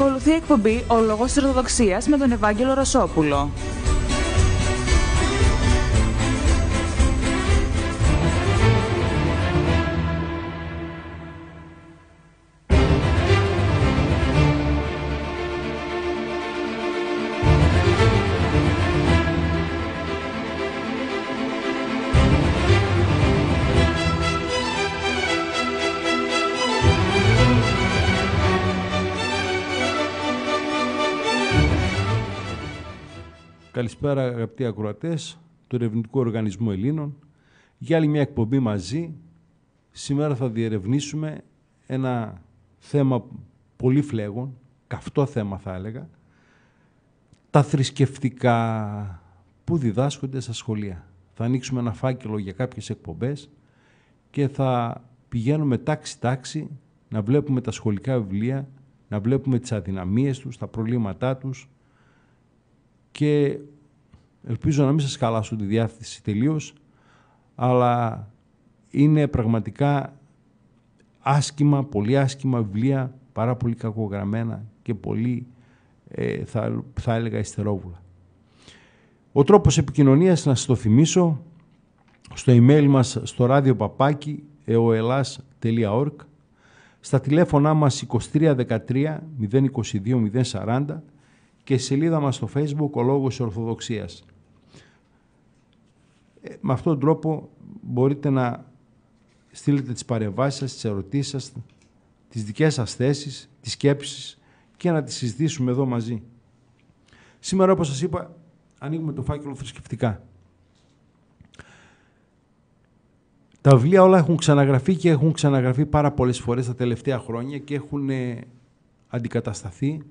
Ακολουθεί η εκπομπή «Ο Λόγος της Ορθοδοξίας» με τον Ευάγγελο Ρασόπουλο. Καλησπέρα αγαπητοί ακροατές του Ερευνητικού Οργανισμού Ελλήνων. Για άλλη μια εκπομπή μαζί, σήμερα θα διερευνήσουμε ένα θέμα πολύ φλέγον, καυτό θέμα θα έλεγα, τα θρησκευτικά που διδάσκονται στα σχολεία. Θα ανοίξουμε ένα φάκελο για κάποιες εκπομπές και θα πηγαίνουμε τάξη-τάξη να βλέπουμε τα σχολικά βιβλία, να βλέπουμε τις αδυναμίες τους, τα προβλήματά τους και Ελπίζω να μην σας καλάσω τη διάθεση τελείως, αλλά είναι πραγματικά άσχημα, πολύ άσχημα βιβλία, πάρα πολύ κακογραμμένα και πολύ, ε, θα, έλεγα, ιστερόβουλα. Ο τρόπος επικοινωνίας, να σας το θυμίσω, στο email μας στο ράδιο παπάκι στα τηλέφωνά μας 2313 022 040 και σελίδα μας στο facebook «Ο Λόγος Ορθοδοξίας». Ε, με αυτόν τον τρόπο μπορείτε να στείλετε τις παρεμβάσεις σας, τις ερωτήσεις σας, τις δικές σας θέσεις, τις σκέψεις και να τις συζητήσουμε εδώ μαζί. Σήμερα, όπως σας είπα, ανοίγουμε το φάκελο θρησκευτικά. Τα βιβλία όλα έχουν ξαναγραφεί και έχουν ξαναγραφεί πάρα πολλές φορές τα τελευταία χρόνια και έχουν αντικατασταθεί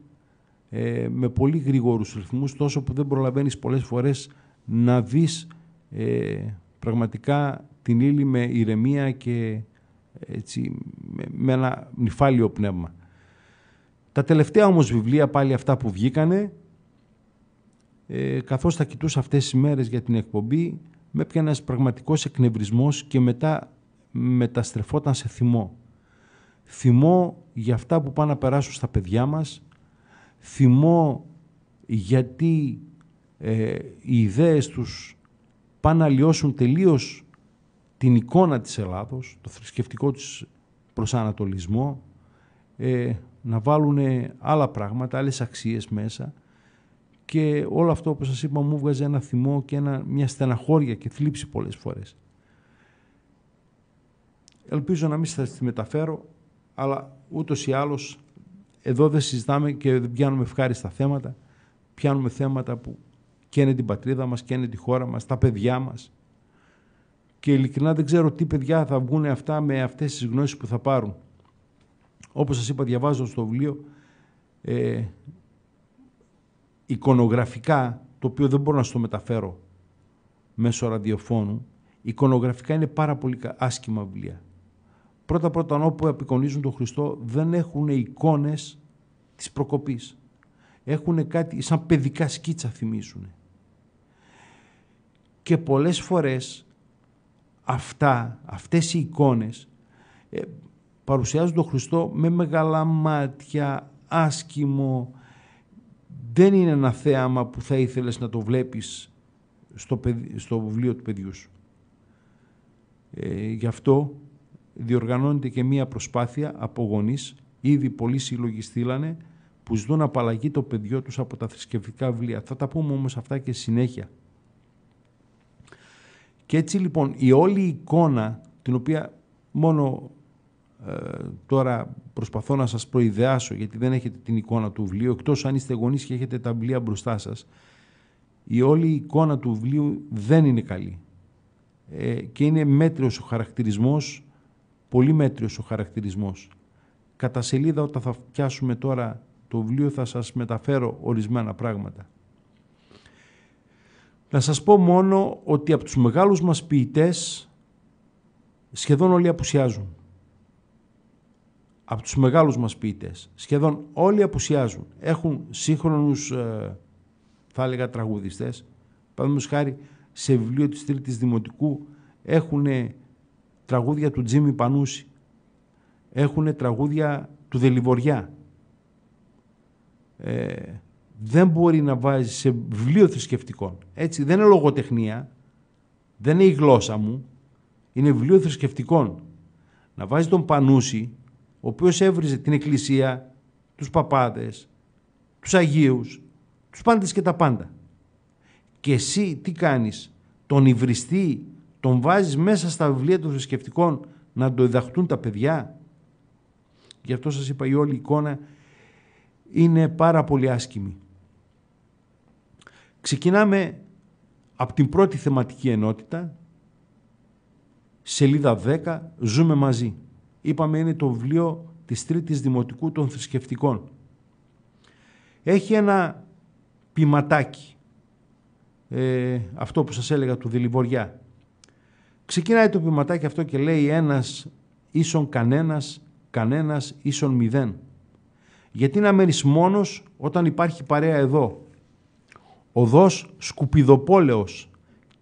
ε, με πολύ γρήγορους ρυθμούς, τόσο που δεν προλαβαίνεις πολλές φορές να δεις ε, πραγματικά την ύλη με ηρεμία και έτσι, με, ένα νυφάλιο πνεύμα. Τα τελευταία όμως βιβλία, πάλι αυτά που βγήκανε, ε, καθώς τα κοιτούσα αυτές τις μέρες για την εκπομπή, με έπιανε ένας πραγματικός εκνευρισμός και μετά μεταστρεφόταν σε θυμό. Θυμό για αυτά που πάνε να περάσουν στα παιδιά μας, Θυμώ γιατί ε, οι ιδέες τους πάνε να τελείως την εικόνα της Ελλάδος, το θρησκευτικό της προσανατολισμό, ε, να βάλουν άλλα πράγματα, άλλες αξίες μέσα και όλο αυτό όπως σας είπα μου βγάζει ένα θυμό και ένα, μια στεναχώρια και θλίψη πολλές φορές. Ελπίζω να μην σας τη μεταφέρω, αλλά ούτως ή άλλως εδώ δεν συζητάμε και δεν πιάνουμε ευχάριστα θέματα. Πιάνουμε θέματα που καίνε την πατρίδα μας, καίνε τη χώρα μας, τα παιδιά μας. Και ειλικρινά δεν ξέρω τι παιδιά θα βγουν αυτά με αυτές τις γνώσεις που θα πάρουν. Όπως σας είπα, διαβάζω στο βιβλίο ε, εικονογραφικά, το οποίο δεν μπορώ να στο μεταφέρω μέσω ραδιοφώνου, εικονογραφικά είναι πάρα πολύ άσχημα βιβλία πρώτα πρώτα όπου απεικονίζουν τον Χριστό δεν έχουν εικόνες της προκοπής. Έχουν κάτι σαν παιδικά σκίτσα θυμίσουν. Και πολλές φορές αυτά, αυτές οι εικόνες ε, παρουσιάζουν τον Χριστό με μεγάλα μάτια, άσκημο. Δεν είναι ένα θέαμα που θα ήθελες να το βλέπεις στο, παιδι, στο βιβλίο του παιδιού σου. Ε, γι' αυτό διοργανώνεται και μία προσπάθεια από γονείς, ήδη πολλοί σύλλογοι στείλανε, που ζητούν απαλλαγή το παιδιό τους από τα θρησκευτικά βιβλία. Θα τα πούμε όμως αυτά και συνέχεια. Και έτσι λοιπόν η όλη εικόνα, την οποία μόνο ε, τώρα προσπαθώ να σας προειδεάσω, γιατί δεν έχετε την εικόνα του βιβλίου, εκτός αν είστε γονείς και έχετε τα βιβλία μπροστά σας, η όλη εικόνα του βιβλίου δεν είναι καλή. Ε, και είναι μέτριος ο χαρακτηρισμός Πολύ μέτριος ο χαρακτηρισμός. Κατά σελίδα όταν θα φτιάσουμε τώρα το βιβλίο θα σας μεταφέρω ορισμένα πράγματα. Να σας πω μόνο ότι από τους μεγάλους μας ποιητές σχεδόν όλοι απουσιάζουν. Από τους μεγάλους μας ποιητές σχεδόν όλοι απουσιάζουν. Έχουν σύγχρονους ε, θα έλεγα τραγουδιστές. Παραδείγματος χάρη σε βιβλίο της Τρίτης Δημοτικού έχουν τραγούδια του Τζίμι Πανούση. Έχουν τραγούδια του Δελιβοριά. Ε, δεν μπορεί να βάζει σε βιβλίο θρησκευτικών. Έτσι, δεν είναι λογοτεχνία, δεν είναι η γλώσσα μου, είναι βιβλίο θρησκευτικών. Να βάζει τον Πανούση, ο οποίος έβριζε την εκκλησία, τους παπάδες, τους Αγίους, τους πάντες και τα πάντα. Και εσύ τι κάνεις, τον υβριστή τον βάζεις μέσα στα βιβλία των θρησκευτικών να το διδαχτούν τα παιδιά. Γι' αυτό σας είπα η όλη εικόνα είναι πάρα πολύ άσκημη. Ξεκινάμε από την πρώτη θεματική ενότητα, σελίδα 10, ζούμε μαζί. Είπαμε είναι το βιβλίο της Τρίτης Δημοτικού των Θρησκευτικών. Έχει ένα ποιηματάκι, ε, αυτό που σας έλεγα του Δηληβοριά, Ξεκινάει το ποιηματάκι αυτό και λέει ένας ίσον κανένας, κανένας ίσον μηδέν. Γιατί να μένεις μόνος όταν υπάρχει παρέα εδώ. Οδός σκουπιδοπόλεως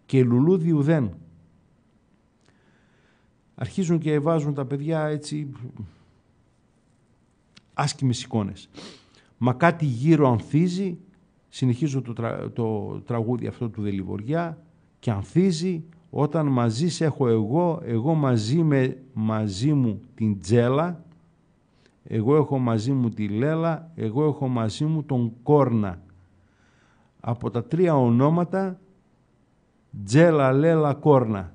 και λουλούδι ουδέν. Αρχίζουν και βάζουν τα παιδιά έτσι άσκημες εικόνες. Μα κάτι γύρω ανθίζει, συνεχίζω το, το τραγούδι αυτό του Δελιβοριά και ανθίζει όταν μαζί σε έχω εγώ, εγώ μαζί, με, μαζί μου την τζέλα, εγώ έχω μαζί μου τη λέλα, εγώ έχω μαζί μου τον κόρνα. Από τα τρία ονόματα, τζέλα, λέλα, κόρνα.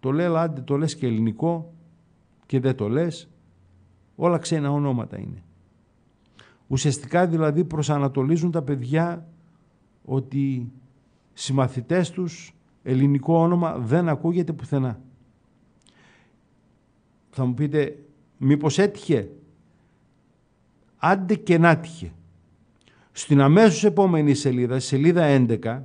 Το λέλα, άντε το λες και ελληνικό και δεν το λες, όλα ξένα ονόματα είναι. Ουσιαστικά δηλαδή προσανατολίζουν τα παιδιά ότι συμμαθητές τους ελληνικό όνομα δεν ακούγεται πουθενά. Θα μου πείτε, μήπως έτυχε. Άντε και να τυχε. Στην αμέσως επόμενη σελίδα, σελίδα 11,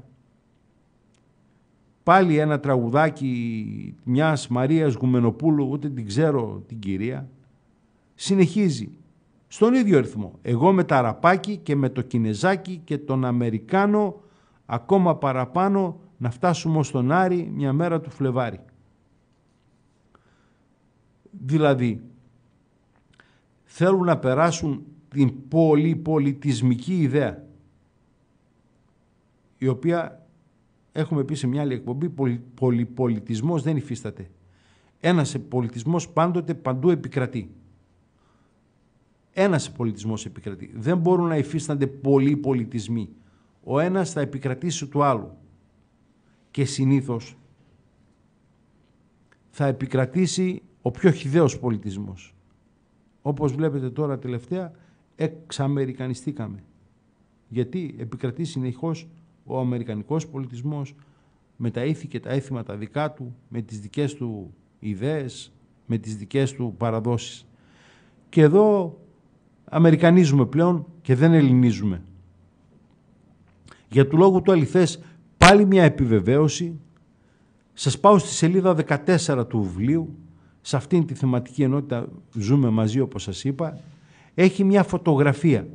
πάλι ένα τραγουδάκι μιας Μαρίας Γουμενοπούλου, ούτε την ξέρω την κυρία, συνεχίζει στον ίδιο ρυθμό. Εγώ με τα ραπάκι και με το κινεζάκι και τον Αμερικάνο ακόμα παραπάνω να φτάσουμε ως τον Άρη μια μέρα του Φλεβάρη. Δηλαδή, θέλουν να περάσουν την πολυπολιτισμική ιδέα, η οποία έχουμε πει σε μια άλλη εκπομπή, πολυπολιτισμός δεν υφίσταται. Ένας πολιτισμός πάντοτε παντού επικρατεί. Ένας πολιτισμός επικρατεί. Δεν μπορούν να υφίστανται πολλοί πολιτισμοί. Ο ένας θα επικρατήσει του άλλου και συνήθως θα επικρατήσει ο πιο χιδαίος πολιτισμός. Όπως βλέπετε τώρα τελευταία, εξαμερικανιστήκαμε. Γιατί επικρατεί συνεχώς ο αμερικανικός πολιτισμός με τα ήθη και τα έθιμα τα δικά του, με τις δικές του ιδέες, με τις δικές του παραδόσεις. Και εδώ αμερικανίζουμε πλέον και δεν ελληνίζουμε. Για του λόγου του αληθές Πάλι μια επιβεβαίωση. Σας πάω στη σελίδα 14 του βιβλίου. Σε αυτήν τη θεματική ενότητα ζούμε μαζί όπως σας είπα. Έχει μια φωτογραφία.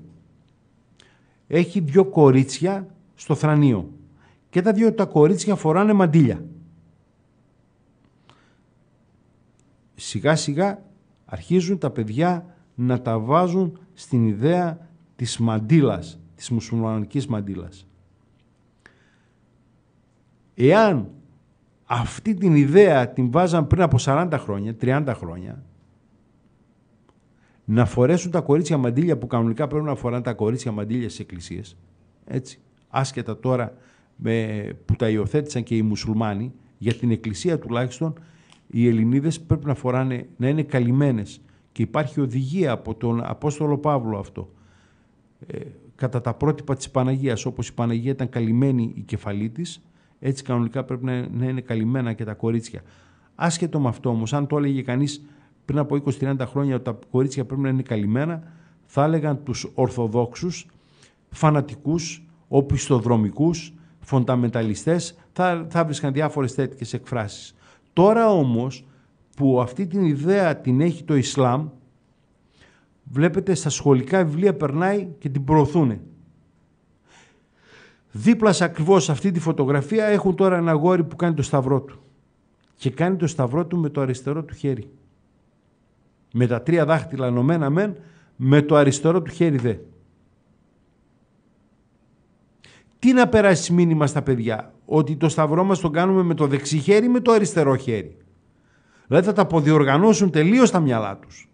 Έχει δύο κορίτσια στο θρανίο. Και τα δύο τα κορίτσια φοράνε μαντήλια. Σιγά σιγά αρχίζουν τα παιδιά να τα βάζουν στην ιδέα της μαντήλας, της μουσουλμανικής μαντήλας. Εάν αυτή την ιδέα την βάζαν πριν από 40 χρόνια, 30 χρόνια, να φορέσουν τα κορίτσια μαντήλια που κανονικά πρέπει να φοράνε τα κορίτσια μαντήλια στις εκκλησίες, έτσι, άσχετα τώρα με, που τα υιοθέτησαν και οι μουσουλμάνοι, για την εκκλησία τουλάχιστον, οι Ελληνίδες πρέπει να φοράνε, να είναι καλυμμένες και υπάρχει οδηγία από τον Απόστολο Παύλο αυτό. Ε, κατά τα πρότυπα της Παναγίας, όπως η Παναγία ήταν καλυμμένη η κεφαλή της, έτσι κανονικά πρέπει να, είναι καλυμμένα και τα κορίτσια. Άσχετο με αυτό όμως, αν το έλεγε κανείς πριν από 20-30 χρόνια ότι τα κορίτσια πρέπει να είναι καλυμμένα, θα έλεγαν τους Ορθοδόξους, φανατικούς, οπισθοδρομικούς, φονταμεταλιστέ, θα, θα βρίσκαν διάφορες τέτοιες εκφράσεις. Τώρα όμως που αυτή την ιδέα την έχει το Ισλάμ, βλέπετε στα σχολικά βιβλία περνάει και την προωθούν. Δίπλα σε αυτή τη φωτογραφία έχουν τώρα ένα αγόρι που κάνει το σταυρό του. Και κάνει το σταυρό του με το αριστερό του χέρι. Με τα τρία δάχτυλα ενωμένα μεν, με το αριστερό του χέρι δε. Τι να περάσει μήνυμα στα παιδιά, ότι το σταυρό μας τον κάνουμε με το δεξί χέρι ή με το αριστερό χέρι. Δηλαδή θα τα αποδιοργανώσουν τελείως τα μυαλά τους.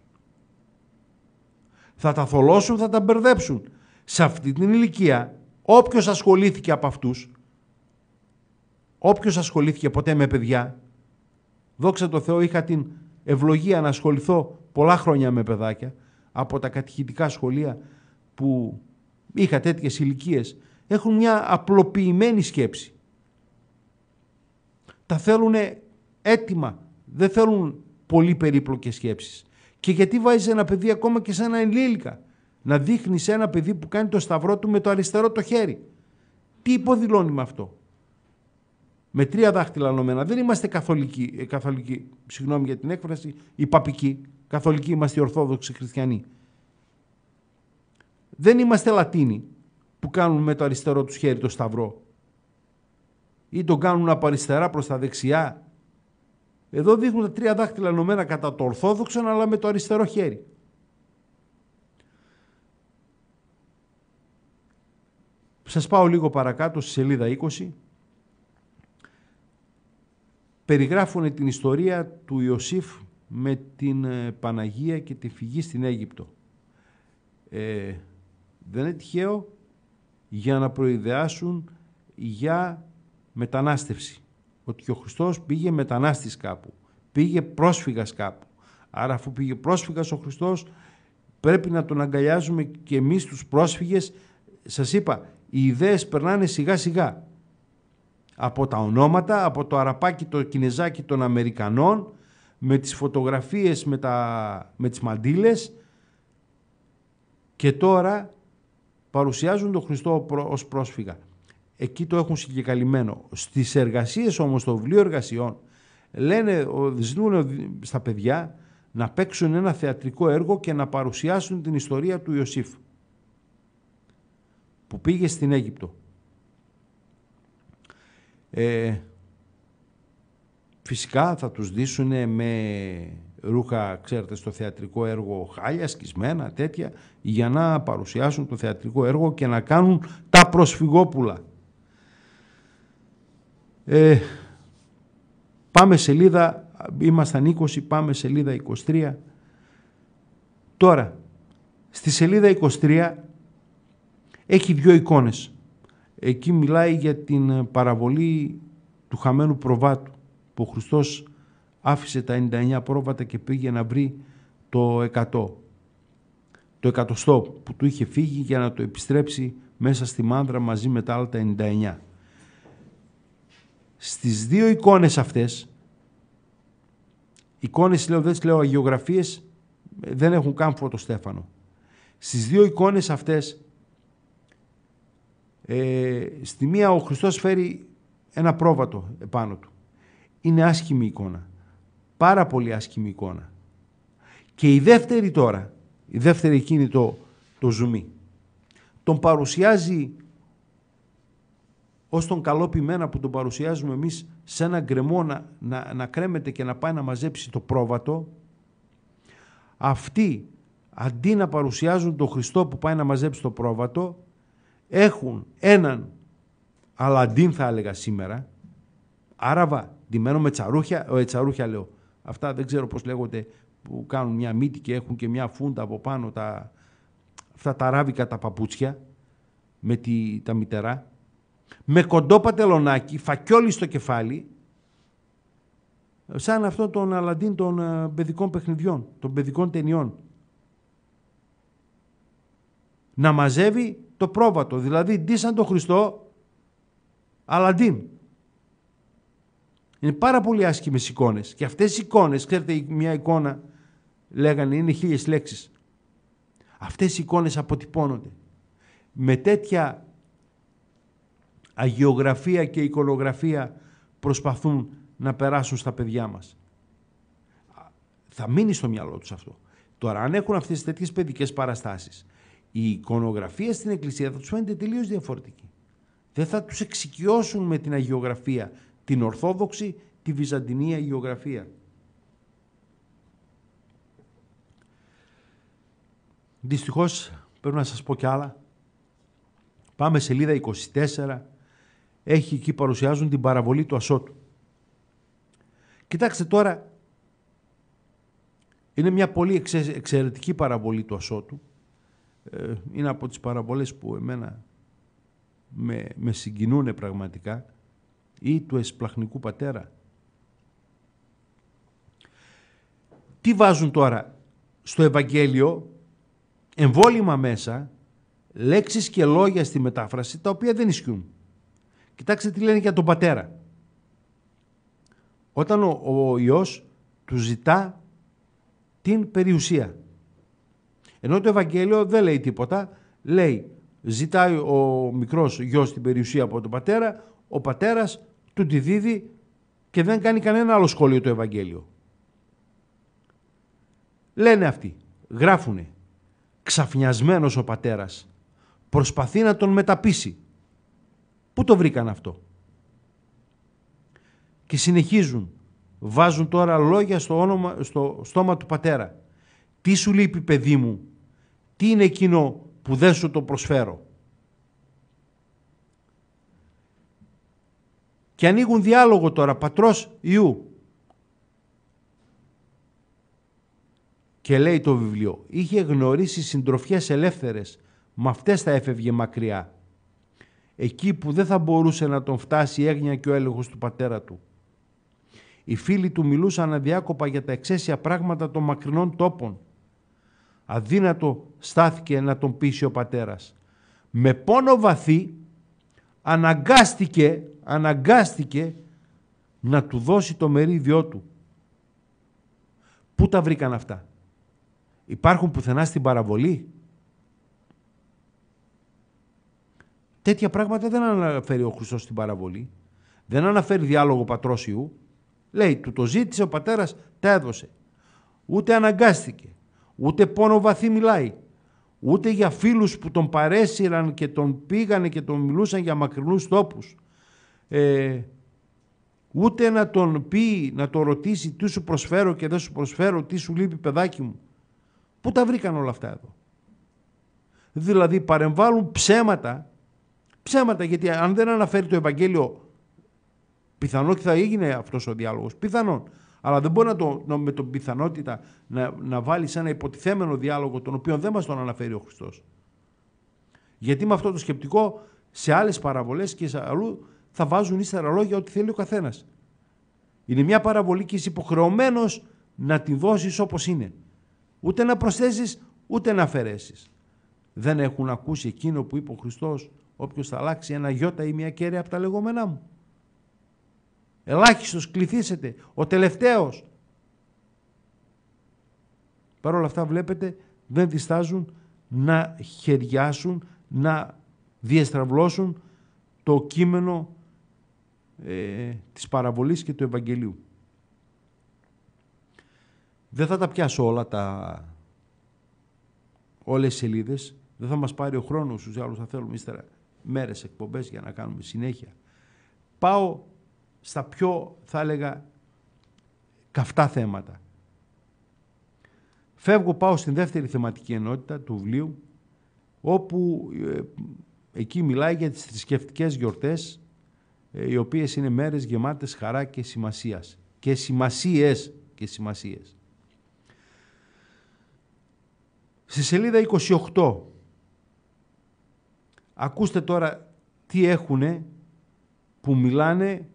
Θα τα θολώσουν, θα τα μπερδέψουν. Σε αυτή την ηλικία Όποιος ασχολήθηκε από αυτούς, όποιος ασχολήθηκε ποτέ με παιδιά, δόξα τω Θεώ είχα την ευλογία να ασχοληθώ πολλά χρόνια με παιδάκια από τα κατηχητικά σχολεία που είχα τέτοιες ηλικίες, έχουν μια απλοποιημένη σκέψη. Τα θέλουν έτοιμα, δεν θέλουν πολύ περίπλοκες σκέψεις. Και γιατί βάζεις ένα παιδί ακόμα και σε ένα ενήλικα να δείχνει ένα παιδί που κάνει το σταυρό του με το αριστερό το χέρι. Τι υποδηλώνει με αυτό. Με τρία δάχτυλα νομένα. Δεν είμαστε καθολικοί, ε, καθολικοί, συγγνώμη για την έκφραση, οι παπικοί. Καθολικοί είμαστε οι Ορθόδοξοι Χριστιανοί. Δεν είμαστε Λατίνοι που κάνουν με το αριστερό τους χέρι το σταυρό. Ή τον κάνουν από αριστερά προς τα δεξιά. Εδώ δείχνουν τα τρία δάχτυλα νομένα κατά το Ορθόδοξο αλλά με το αριστερό χέρι. Σας πάω λίγο παρακάτω στη σελίδα 20. Περιγράφουν την ιστορία του Ιωσήφ με την ε, Παναγία και τη φυγή στην Αίγυπτο. Ε, δεν είναι τυχαίο για να προειδεάσουν για μετανάστευση. Ότι ο Χριστός πήγε μετανάστης κάπου, πήγε πρόσφυγας κάπου. Άρα αφού πήγε πρόσφυγας ο Χριστός πρέπει να τον αγκαλιάζουμε και εμείς τους πρόσφυγες. Σας είπα, οι ιδέες περνάνε σιγά σιγά. Από τα ονόματα, από το αραπάκι το κινεζάκι των Αμερικανών, με τις φωτογραφίες με, τα, με τις μαντήλες και τώρα παρουσιάζουν τον Χριστό ως πρόσφυγα. Εκεί το έχουν συγκεκαλυμμένο. Στις εργασίες όμως, στο βιβλίο εργασιών, λένε, ζητούν στα παιδιά να παίξουν ένα θεατρικό έργο και να παρουσιάσουν την ιστορία του Ιωσήφ που πήγε στην Αίγυπτο. Ε, φυσικά θα τους δίσουνε με ρούχα, ξέρετε, στο θεατρικό έργο χάλια, σκισμένα, τέτοια, για να παρουσιάσουν το θεατρικό έργο και να κάνουν τα προσφυγόπουλα. Ε, πάμε σελίδα, ήμασταν 20, πάμε σελίδα 23. Τώρα, στη σελίδα 23 έχει δύο εικόνες. Εκεί μιλάει για την ε, παραβολή του χαμένου προβάτου που ο Χριστός άφησε τα 99 πρόβατα και πήγε να βρει το 100. Το εκατοστό που του είχε φύγει για να το επιστρέψει μέσα στη μάνδρα μαζί με τα άλλα τα 99. Στις δύο εικόνες αυτές, εικόνες λέω, δεν λέω αγιογραφίες, ε, δεν έχουν καν φωτοστέφανο. Στις δύο εικόνες αυτές ε, στη μία ο Χριστός φέρει ένα πρόβατο επάνω του. Είναι άσχημη εικόνα. Πάρα πολύ άσχημη εικόνα. Και η δεύτερη τώρα, η δεύτερη εκείνη το, το ζουμί, τον παρουσιάζει ως τον καλό ποιμένα που τον παρουσιάζουμε εμείς σε ένα γκρεμό να, να, να κρέμεται και να πάει να μαζέψει το πρόβατο, αυτοί αντί να παρουσιάζουν τον Χριστό που πάει να μαζέψει το πρόβατο, έχουν έναν Αλαντίν θα έλεγα σήμερα, Άραβα, ντυμένο με τσαρούχια, ο, ε, τσαρούχια λέω, αυτά δεν ξέρω πώς λέγονται, που κάνουν μια μύτη και έχουν και μια φούντα από πάνω, τα, αυτά τα ράβικα τα παπούτσια, με τη, τα μητερά, με κοντό πατελονάκι, φακιόλι στο κεφάλι, σαν αυτό τον Αλαντίν των ε, παιδικών παιχνιδιών, των παιδικών ταινιών. Να μαζεύει το πρόβατο. Δηλαδή ντύσαν το Χριστό Αλαντίν. Είναι πάρα πολύ άσχημες εικόνες. Και αυτές οι εικόνες, ξέρετε, μια εικόνα λέγανε είναι χίλιες λέξεις. Αυτές οι εικόνες αποτυπώνονται. Με τέτοια αγιογραφία και εικονογραφία προσπαθούν να περάσουν στα παιδιά μας. Θα μείνει στο μυαλό τους αυτό. Τώρα, αν έχουν αυτές τις τέτοιες παιδικές παραστάσεις, η εικονογραφία στην εκκλησία θα τους φαίνεται τελείως διαφορετική. Δεν θα τους εξοικειώσουν με την αγιογραφία, την Ορθόδοξη, τη Βυζαντινή αγιογραφία. Δυστυχώς πρέπει να σας πω κι άλλα. Πάμε σελίδα 24. Έχει εκεί παρουσιάζουν την παραβολή του Ασώτου. Κοιτάξτε τώρα, είναι μια πολύ εξαιρετική παραβολή του Ασώτου ε, είναι από τις παραβολές που εμένα με, με συγκινούν πραγματικά ή του εσπλαχνικού πατέρα. Τι βάζουν τώρα στο Ευαγγέλιο εμβόλυμα μέσα, λέξεις και λόγια στη μετάφραση τα οποία δεν ισχύουν. Κοιτάξτε τι λένε για τον πατέρα. Όταν ο, ο Υιός του ζητά την περιουσία. Ενώ το Ευαγγέλιο δεν λέει τίποτα. Λέει, ζητάει ο μικρός γιος την περιουσία από τον πατέρα, ο πατέρας του τη δίδει και δεν κάνει κανένα άλλο σχόλιο το Ευαγγέλιο. Λένε αυτοί, γράφουνε, ξαφνιασμένος ο πατέρας, προσπαθεί να τον μεταπίσει. Πού το βρήκαν αυτό. Και συνεχίζουν, βάζουν τώρα λόγια στο, όνομα, στο στόμα του πατέρα. Τι σου λείπει παιδί μου τι είναι εκείνο που δεν σου το προσφέρω. Και ανοίγουν διάλογο τώρα, πατρός Ιού. Και λέει το βιβλίο, είχε γνωρίσει συντροφιές ελεύθερες, με αυτές θα έφευγε μακριά. Εκεί που δεν θα μπορούσε να τον φτάσει η έγνοια και ο έλεγχος του πατέρα του. Οι φίλοι του μιλούσαν αδιάκοπα για τα εξαίσια πράγματα των μακρινών τόπων Αδύνατο στάθηκε να τον πείσει ο πατέρας. Με πόνο βαθύ αναγκάστηκε, αναγκάστηκε να του δώσει το μερίδιό του. Πού τα βρήκαν αυτά. Υπάρχουν πουθενά στην παραβολή. Τέτοια πράγματα δεν αναφέρει ο Χριστός στην παραβολή. Δεν αναφέρει διάλογο πατρόσιου Λέει, του το ζήτησε ο πατέρας, τα έδωσε. Ούτε αναγκάστηκε. Ούτε πόνο βαθύ μιλάει. Ούτε για φίλους που τον παρέσυραν και τον πήγανε και τον μιλούσαν για μακρινούς τόπους. Ε, ούτε να τον πει, να τον ρωτήσει τι σου προσφέρω και δεν σου προσφέρω, τι σου λείπει παιδάκι μου. Πού τα βρήκαν όλα αυτά εδώ. Δηλαδή παρεμβάλλουν ψέματα, ψέματα γιατί αν δεν αναφέρει το Ευαγγέλιο πιθανό και θα έγινε αυτός ο διάλογος, πιθανόν. Αλλά δεν μπορεί να με την πιθανότητα να, να βάλεις ένα υποτιθέμενο διάλογο, τον οποίο δεν μας τον αναφέρει ο Χριστός. Γιατί με αυτό το σκεπτικό σε άλλες παραβολές και σε αλλού θα βάζουν ύστερα λόγια ό,τι θέλει ο καθένας. Είναι μια παραβολή και είσαι υποχρεωμένος να την δώσεις όπως είναι. Ούτε να προσθέσεις, ούτε να αφαιρέσεις. Δεν έχουν ακούσει εκείνο που είπε ο Χριστός, όποιος θα αλλάξει ένα γιώτα ή μια κέρια από τα λεγόμενά μου. Ελάχιστος κληθήσετε. Ο τελευταίος. Παρ' όλα αυτά βλέπετε δεν διστάζουν να χεριάσουν, να διεστραβλώσουν το κείμενο ε, της παραβολής και του Ευαγγελίου. Δεν θα τα πιάσω όλα τα όλες οι σελίδες. Δεν θα μας πάρει ο χρόνος, ούτε άλλους θα θέλουμε ύστερα μέρες εκπομπές για να κάνουμε συνέχεια. Πάω στα πιο, θα έλεγα, καυτά θέματα. Φεύγω, πάω στην δεύτερη θεματική ενότητα του βιβλίου, όπου ε, εκεί μιλάει για τις θρησκευτικές γιορτές, ε, οι οποίες είναι μέρες γεμάτες χαρά και σημασίας. Και σημασίες, και σημασίες. Στη σελίδα 28, ακούστε τώρα τι έχουνε που μιλάνε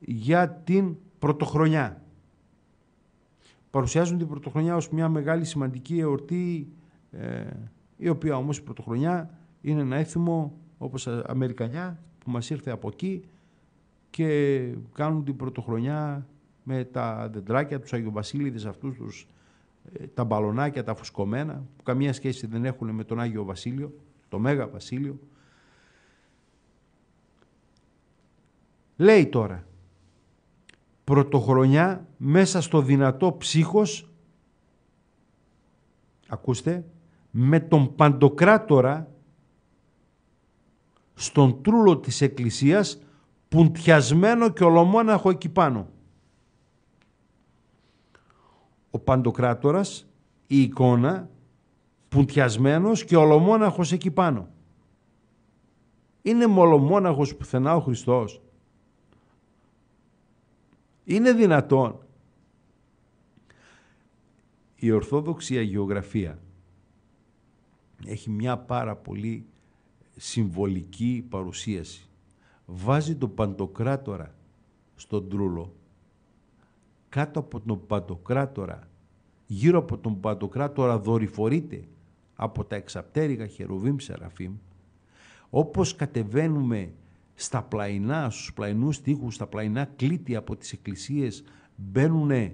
για την πρωτοχρονιά. Παρουσιάζουν την πρωτοχρονιά ως μια μεγάλη σημαντική εορτή, ε, η οποία όμως η πρωτοχρονιά είναι ένα έθιμο όπως Αμερικανιά που μας ήρθε από εκεί και κάνουν την πρωτοχρονιά με τα δεντράκια τους Βασίλειδες αυτούς τους ε, τα μπαλονάκια, τα φουσκωμένα, που καμία σχέση δεν έχουν με τον Άγιο Βασίλειο, το Μέγα Βασίλειο. Λέει τώρα, πρωτοχρονιά μέσα στο δυνατό ψύχος, ακούστε, με τον παντοκράτορα στον τρούλο της εκκλησίας πουντιασμένο και ολομόναχο εκεί πάνω. Ο παντοκράτορας, η εικόνα, πουντιασμένος και ολομόναχος εκεί πάνω. Είναι μολομόναχος πουθενά ο Χριστός. Είναι δυνατόν. Η Ορθόδοξη Αγιογραφία έχει μια πάρα πολύ συμβολική παρουσίαση. Βάζει τον Παντοκράτορα στον Τρούλο, κάτω από τον Παντοκράτορα, γύρω από τον Παντοκράτορα δορυφορείται από τα εξαπτέρυγα Χεροβίμ Σεραφείμ, όπως κατεβαίνουμε στα πλαϊνά, στους πλαϊνούς τείχους, στα πλαϊνά κλίτια από τις εκκλησίες μπαίνουν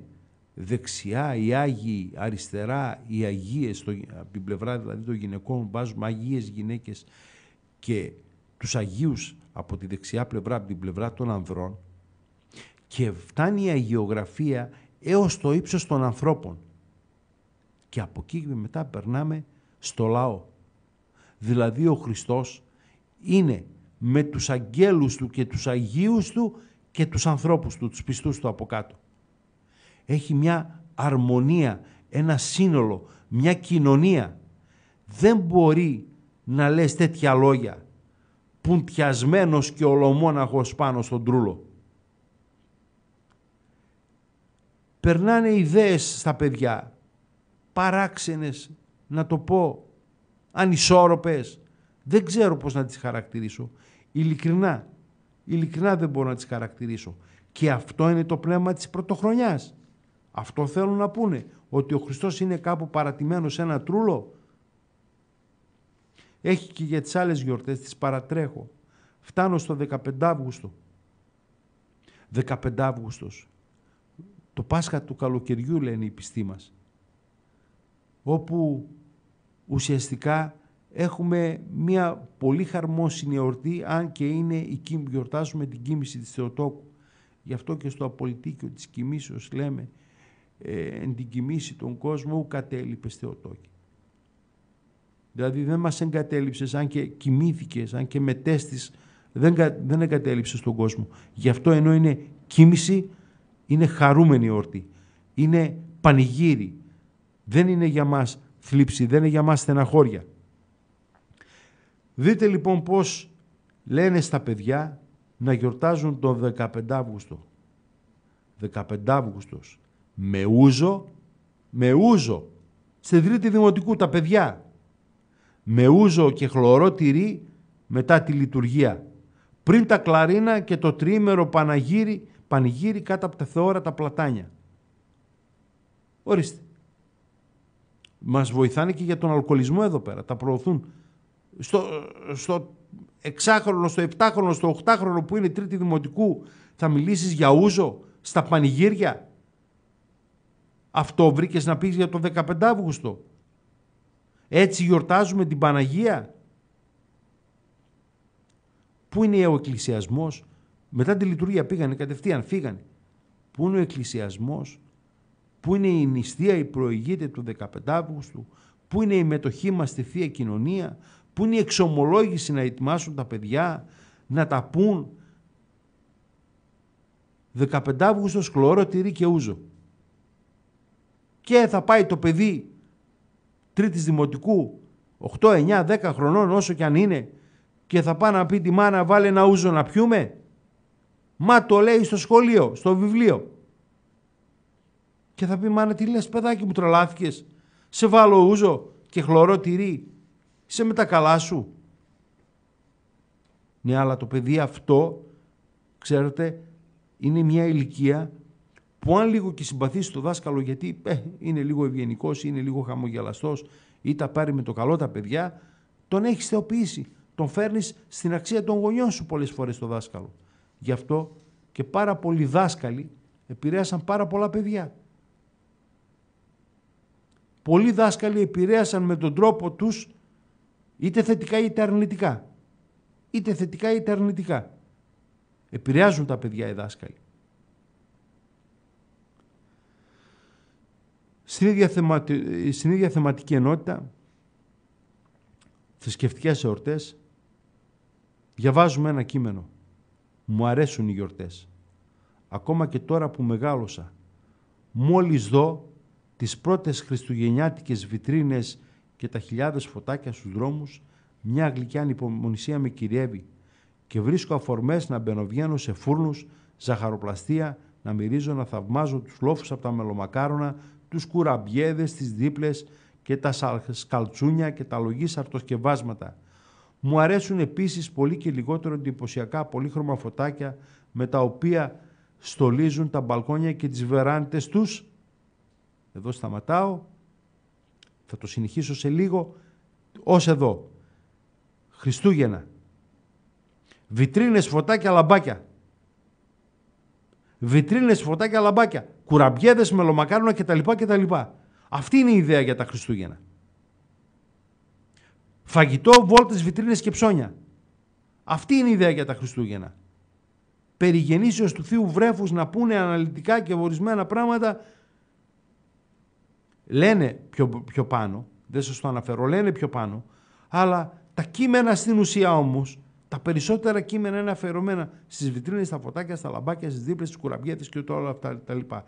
δεξιά οι Άγιοι, αριστερά οι Αγίες, το, από την πλευρά δηλαδή των γυναικών βάζουμε Αγίες γυναίκες και τους Αγίους από τη δεξιά πλευρά, από την πλευρά των ανδρών και φτάνει η αγιογραφία έως το ύψος των ανθρώπων. Και από εκεί μετά περνάμε στο λαό. Δηλαδή ο Χριστός είναι με τους αγγέλους του και τους Αγίους του και τους ανθρώπους του, τους πιστούς του από κάτω. Έχει μια αρμονία, ένα σύνολο, μια κοινωνία. Δεν μπορεί να λες τέτοια λόγια πουντιασμένος και ολομόναχος πάνω στον τρούλο. Περνάνε ιδέες στα παιδιά, παράξενες, να το πω, ανισόρροπες, δεν ξέρω πώς να τις χαρακτηρίσω. Ειλικρινά. Ειλικρινά δεν μπορώ να τις χαρακτηρίσω. Και αυτό είναι το πνεύμα της πρωτοχρονιάς. Αυτό θέλουν να πούνε. Ότι ο Χριστός είναι κάπου παρατημένος σε ένα τρούλο. Έχει και για τις άλλες γιορτές, τις παρατρέχω. Φτάνω στο 15 Αύγουστο. 15 Αύγουστος. Το Πάσχα του καλοκαιριού λένε οι πιστοί μας. Όπου ουσιαστικά έχουμε μια πολύ χαρμόσυνη εορτή, αν και είναι η, γιορτάζουμε την κοιμήση της Θεοτόκου. Γι' αυτό και στο απολυτίκιο της κοιμήσεως λέμε ε, εν την κοιμήση τον κόσμο ου κατέλειπες Θεοτόκη. Δηλαδή δεν μας εγκατέλειψες, αν και κοιμήθηκες, αν και μετέστης, δεν, δεν εγκατέλειψες τον κόσμο. Γι' αυτό ενώ είναι κοιμήση, είναι χαρούμενη εορτή. Είναι πανηγύρι. Δεν είναι για μας θλίψη, δεν είναι για μας στεναχώρια. Δείτε λοιπόν πώς λένε στα παιδιά να γιορτάζουν τον 15 Αύγουστο. 15 Αύγουστος. Με ούζο, με ούζο. Στην τρίτη δημοτικού τα παιδιά. Με ούζο και χλωρό τυρί μετά τη λειτουργία. Πριν τα κλαρίνα και το τρίμερο πανηγύρι, πανηγύρι κάτω από τα θεόρα τα πλατάνια. Ορίστε. Μας βοηθάνε και για τον αλκοολισμό εδώ πέρα. Τα προωθούν στο, στο εξάχρονο, στο επτάχρονο, στο οχτάχρονο που είναι τρίτη δημοτικού θα μιλήσεις για ούζο στα πανηγύρια. Αυτό βρήκες να πεις για το 15 Αύγουστο. Έτσι γιορτάζουμε την Παναγία. Πού είναι ο εκκλησιασμός. Μετά τη λειτουργία πήγανε κατευθείαν, φύγανε. Πού είναι ο εκκλησιασμός. Πού είναι η νηστεία, η προηγείται του 15 Αύγουστου. Πού είναι η μετοχή μας στη Θεία Κοινωνία που είναι η εξομολόγηση να ετοιμάσουν τα παιδιά, να τα πούν. 15 Αύγουστο χλωρό τυρί και ούζο. Και θα πάει το παιδί τρίτης δημοτικού 8, 9, 10 χρονών όσο και αν είναι και θα πάει να πει τη μάνα βάλε ένα ούζο να πιούμε. Μα το λέει στο σχολείο, στο βιβλίο. Και θα πει μάνα τι λες παιδάκι μου τρελάθηκες. Σε βάλω ούζο και χλωρό τυρί Είσαι με τα καλά σου. Ναι, αλλά το παιδί αυτό, ξέρετε, είναι μια ηλικία που αν λίγο και συμπαθήσει το δάσκαλο γιατί ε, είναι λίγο ευγενικός, είναι λίγο χαμογελαστός ή τα πάρει με το καλό τα παιδιά, τον έχεις θεοποιήσει. Τον φέρνεις στην αξία των γονιών σου πολλές φορές το δάσκαλο. Γι' αυτό και πάρα πολλοί δάσκαλοι επηρέασαν πάρα πολλά παιδιά. Πολλοί δάσκαλοι επηρέασαν με τον τρόπο τους Είτε θετικά είτε αρνητικά. Είτε θετικά είτε αρνητικά. Επηρεάζουν τα παιδιά οι δάσκαλοι. Στην ίδια, θεματική ενότητα, θρησκευτικές εορτές, διαβάζουμε ένα κείμενο. Μου αρέσουν οι γιορτές. Ακόμα και τώρα που μεγάλωσα, μόλις δω τις πρώτες χριστουγεννιάτικες βιτρίνες και τα χιλιάδες φωτάκια στους δρόμους, μια γλυκιά ανυπομονησία με κυριεύει και βρίσκω αφορμές να μπαινοβγαίνω σε φούρνους, ζαχαροπλαστεία, να μυρίζω, να θαυμάζω τους λόφους από τα μελομακάρονα, τους κουραμπιέδες, τις δίπλες και τα σκαλτσούνια και τα λογής αρτοσκευάσματα. Μου αρέσουν επίσης πολύ και λιγότερο εντυπωσιακά πολύχρωμα φωτάκια με τα οποία στολίζουν τα μπαλκόνια και τις βεράντες τους. Εδώ σταματάω θα το συνεχίσω σε λίγο ως εδώ. Χριστούγεννα. Βιτρίνες, φωτάκια, λαμπάκια. Βιτρίνες, φωτάκια, λαμπάκια. Κουραμπιέδες, μελομακάρονα κτλ. κτλ. Αυτή είναι η ιδέα για τα Χριστούγεννα. Φαγητό, βόλτες, βιτρίνες και ψώνια. Αυτή είναι η ιδέα για τα Χριστούγεννα. Περιγενήσεως του Θείου Βρέφους να πούνε αναλυτικά και ορισμένα πράγματα λένε πιο, πιο πάνω, δεν σας το αναφέρω, λένε πιο πάνω, αλλά τα κείμενα στην ουσία όμως, τα περισσότερα κείμενα είναι αφαιρωμένα στις βιτρίνες, στα φωτάκια, στα λαμπάκια, στις δίπλες, στις κουραμπιέτες και όλα αυτά τα λοιπά.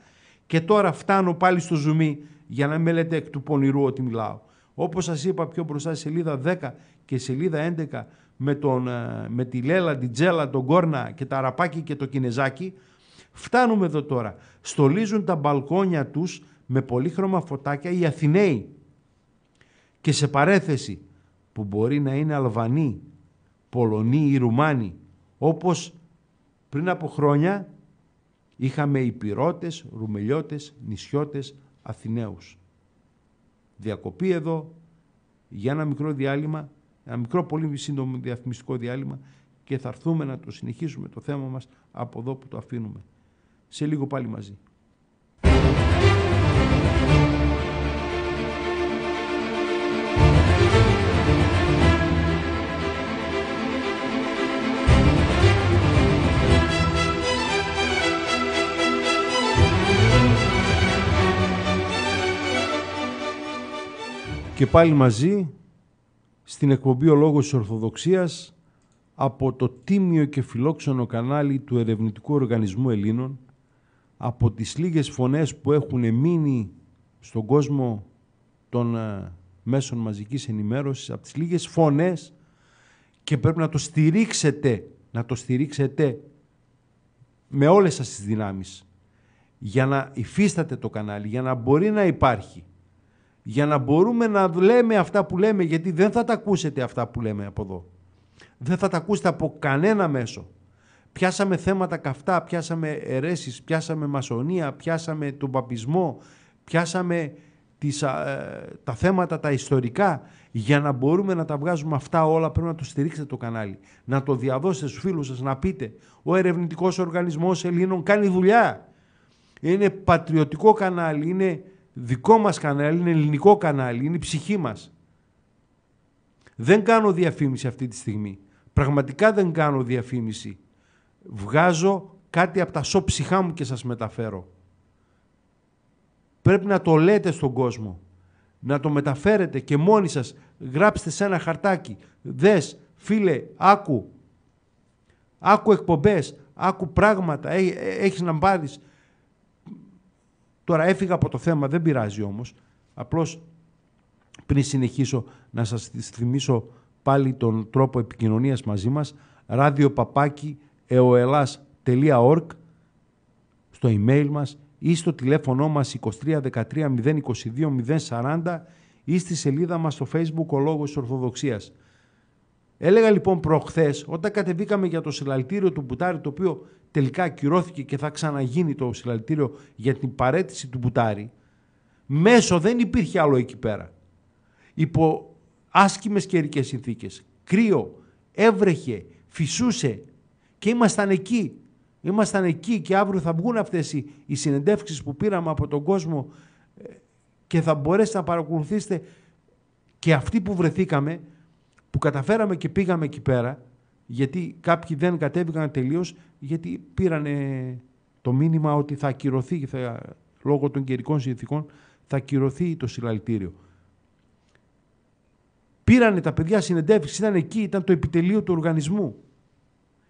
Και τώρα φτάνω πάλι στο ζουμί για να μην λέτε εκ του πονηρού ότι μιλάω. Όπως σας είπα πιο μπροστά σελίδα 10 και σελίδα 11 με, τον, ε, με τη Λέλα, την Τζέλα, τον Κόρνα και τα Αραπάκι και το Κινεζάκι, φτάνουμε εδώ τώρα. Στολίζουν τα μπαλκόνια τους με πολύχρωμα φωτάκια οι Αθηναίοι. Και σε παρέθεση που μπορεί να είναι Αλβανοί, Πολωνοί ή Ρουμάνοι, όπως πριν από χρόνια είχαμε Υπηρώτες, Ρουμελιώτες, Νησιώτες, Αθηναίους. Διακοπή εδώ για ένα μικρό διάλειμμα, ένα μικρό πολύ σύντομο διαφημιστικό διάλειμμα και θα έρθουμε να το συνεχίσουμε το θέμα μας από εδώ που το αφήνουμε. Σε λίγο πάλι μαζί. και πάλι μαζί στην εκπομπή «Ο Λόγος της Ορθοδοξίας» από το τίμιο και φιλόξενο κανάλι του Ερευνητικού Οργανισμού Ελλήνων, από τις λίγες φωνές που έχουν μείνει στον κόσμο των ε, μέσων μαζικής ενημέρωσης, από τις λίγες φωνές και πρέπει να το στηρίξετε, να το στηρίξετε με όλες σας τις δυνάμεις για να υφίσταται το κανάλι, για να μπορεί να υπάρχει για να μπορούμε να λέμε αυτά που λέμε, γιατί δεν θα τα ακούσετε αυτά που λέμε από εδώ. Δεν θα τα ακούσετε από κανένα μέσο. Πιάσαμε θέματα καυτά, πιάσαμε αιρέσεις, πιάσαμε μασονία, πιάσαμε τον παπισμό, πιάσαμε τις, ε, τα θέματα τα ιστορικά. Για να μπορούμε να τα βγάζουμε αυτά όλα πρέπει να το στηρίξετε το κανάλι. Να το διαδώσετε στους φίλους σας, να πείτε ο ερευνητικός οργανισμός Ελλήνων κάνει δουλειά. Είναι πατριωτικό κανάλι, είναι δικό μας κανάλι, είναι ελληνικό κανάλι, είναι η ψυχή μας. Δεν κάνω διαφήμιση αυτή τη στιγμή. Πραγματικά δεν κάνω διαφήμιση. Βγάζω κάτι από τα σω ψυχά μου και σας μεταφέρω. Πρέπει να το λέτε στον κόσμο. Να το μεταφέρετε και μόνοι σας. Γράψτε σε ένα χαρτάκι. Δες, φίλε, άκου. Άκου εκπομπές, άκου πράγματα. Έχεις να πάρεις Τώρα έφυγα από το θέμα, δεν πειράζει όμως. Απλώς πριν συνεχίσω να σας θυμίσω πάλι τον τρόπο επικοινωνίας μαζί μας radiopapaki.eoelas.org στο email μας ή στο τηλέφωνο μας 2313 022 040 ή στη σελίδα μας στο facebook ο Λόγος Ορθοδοξίας. Έλεγα λοιπόν προχθές, όταν κατεβήκαμε για το συλλαλητήριο του Μπουτάρη, το οποίο τελικά ακυρώθηκε και θα ξαναγίνει το συλλαλητήριο για την παρέτηση του Μπουτάρη, μέσω δεν υπήρχε άλλο εκεί πέρα. Υπό άσκημες καιρικέ συνθήκες, κρύο, έβρεχε, φυσούσε και ήμασταν εκεί. Ήμασταν εκεί και αύριο θα βγουν αυτές οι, οι που πήραμε από τον κόσμο ε, και θα μπορέσετε να παρακολουθήσετε και αυτοί που βρεθήκαμε που καταφέραμε και πήγαμε εκεί πέρα, γιατί κάποιοι δεν κατέβηκαν τελείως, γιατί πήρανε το μήνυμα ότι θα ακυρωθεί, θα, λόγω των καιρικών συνθήκων, θα ακυρωθεί το συλλαλητήριο. Πήρανε τα παιδιά συνεντεύξεις, ήταν εκεί, ήταν το επιτελείο του οργανισμού.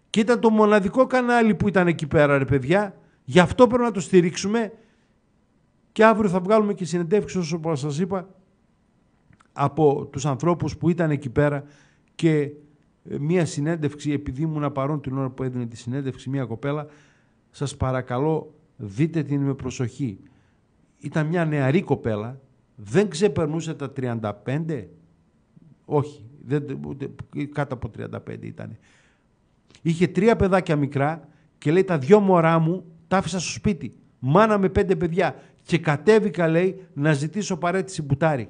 Και ήταν το μοναδικό κανάλι που ήταν εκεί πέρα, ρε παιδιά. Γι' αυτό πρέπει να το στηρίξουμε. Και αύριο θα βγάλουμε και συνεντεύξεις, όπως σας είπα, από τους ανθρώπους που ήταν εκεί πέρα και ε, μία συνέντευξη, επειδή ήμουν παρόν την ώρα που έδινε τη συνέντευξη μία κοπέλα, σας παρακαλώ δείτε την με προσοχή. Ήταν μια νεαρή κοπέλα, δεν ξεπερνούσε τα 35, όχι, δεν, ούτε, κάτω από 35 ήταν. Είχε τρία παιδάκια μικρά και λέει τα δυο μωρά μου τα άφησα στο σπίτι. Μάνα με πέντε παιδιά και κατέβηκα λέει να ζητήσω παρέτηση μπουτάρι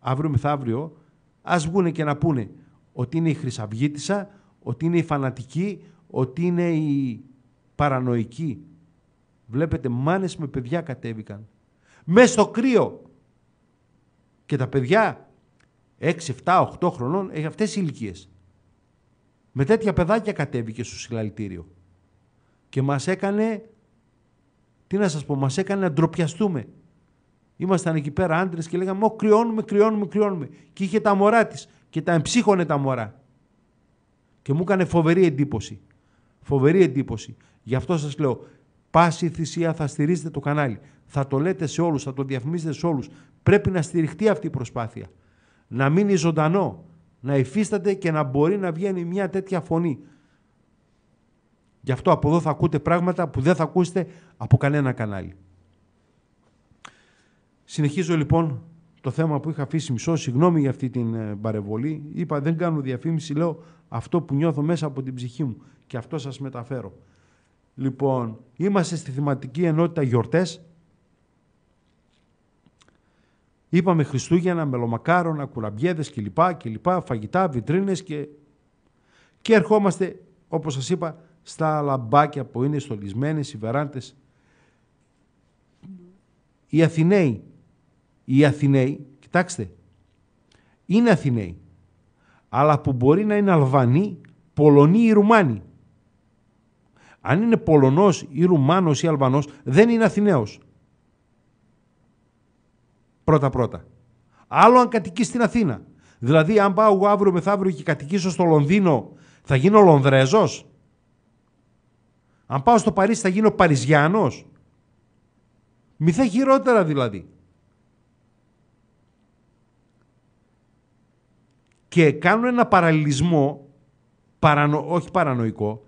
αύριο μεθαύριο, ας βγούνε και να πούνε ότι είναι η χρυσαυγήτησα, ότι είναι η φανατική, ότι είναι η παρανοϊκή. Βλέπετε, μάνες με παιδιά κατέβηκαν. μέσα στο κρύο. Και τα παιδιά 6, 7, 8 χρονών, έχει αυτές οι ηλικίες. Με τέτοια παιδάκια κατέβηκε στο συλλαλητήριο. Και μας έκανε, τι να σας πω, μας έκανε να ντροπιαστούμε. Ήμασταν εκεί πέρα άντρες και λέγαμε: Ω, κρυώνουμε, κρυώνουμε, κρυώνουμε. Και είχε τα μωρά της και τα εμψύχωνε τα μωρά. Και μου έκανε φοβερή εντύπωση. Φοβερή εντύπωση. Γι' αυτό σας λέω: Πάση θυσία θα στηρίζετε το κανάλι. Θα το λέτε σε όλους, θα το διαφημίζετε σε όλους. Πρέπει να στηριχτεί αυτή η προσπάθεια. Να μείνει ζωντανό. Να υφίσταται και να μπορεί να βγαίνει μια τέτοια φωνή. Γι' αυτό από εδώ θα ακούτε πράγματα που δεν θα ακούσετε από κανένα κανάλι. Συνεχίζω λοιπόν το θέμα που είχα αφήσει μισό, συγγνώμη για αυτή την ε, παρεμβολή. Είπα δεν κάνω διαφήμιση, λέω αυτό που νιώθω μέσα από την ψυχή μου και αυτό σας μεταφέρω. Λοιπόν, είμαστε στη θεματική ενότητα γιορτές. Είπαμε Χριστούγεννα, μελομακάρονα, κουραμπιέδες κλπ. κλπ φαγητά, βιτρίνες και... και ερχόμαστε, όπως σας είπα, στα λαμπάκια που είναι στολισμένες, οι βεράντες. Οι Αθηναίοι οι Αθηναίοι, κοιτάξτε, είναι Αθηναίοι, αλλά που μπορεί να είναι Αλβανοί, Πολωνοί ή Ρουμάνοι. Αν είναι Πολωνός ή Ρουμάνος ή Αλβανός, δεν είναι Αθηναίος. Πρώτα-πρώτα. Άλλο αν κατοικεί στην Αθήνα. Δηλαδή, αν πάω εγώ αύριο μεθαύριο και κατοικήσω στο Λονδίνο, θα γίνω Λονδρέζος. Αν πάω στο Παρίσι, θα γίνω Παριζιάνος. Μη χειρότερα δηλαδή. και κάνω ένα παραλληλισμό, όχι παρανοϊκό,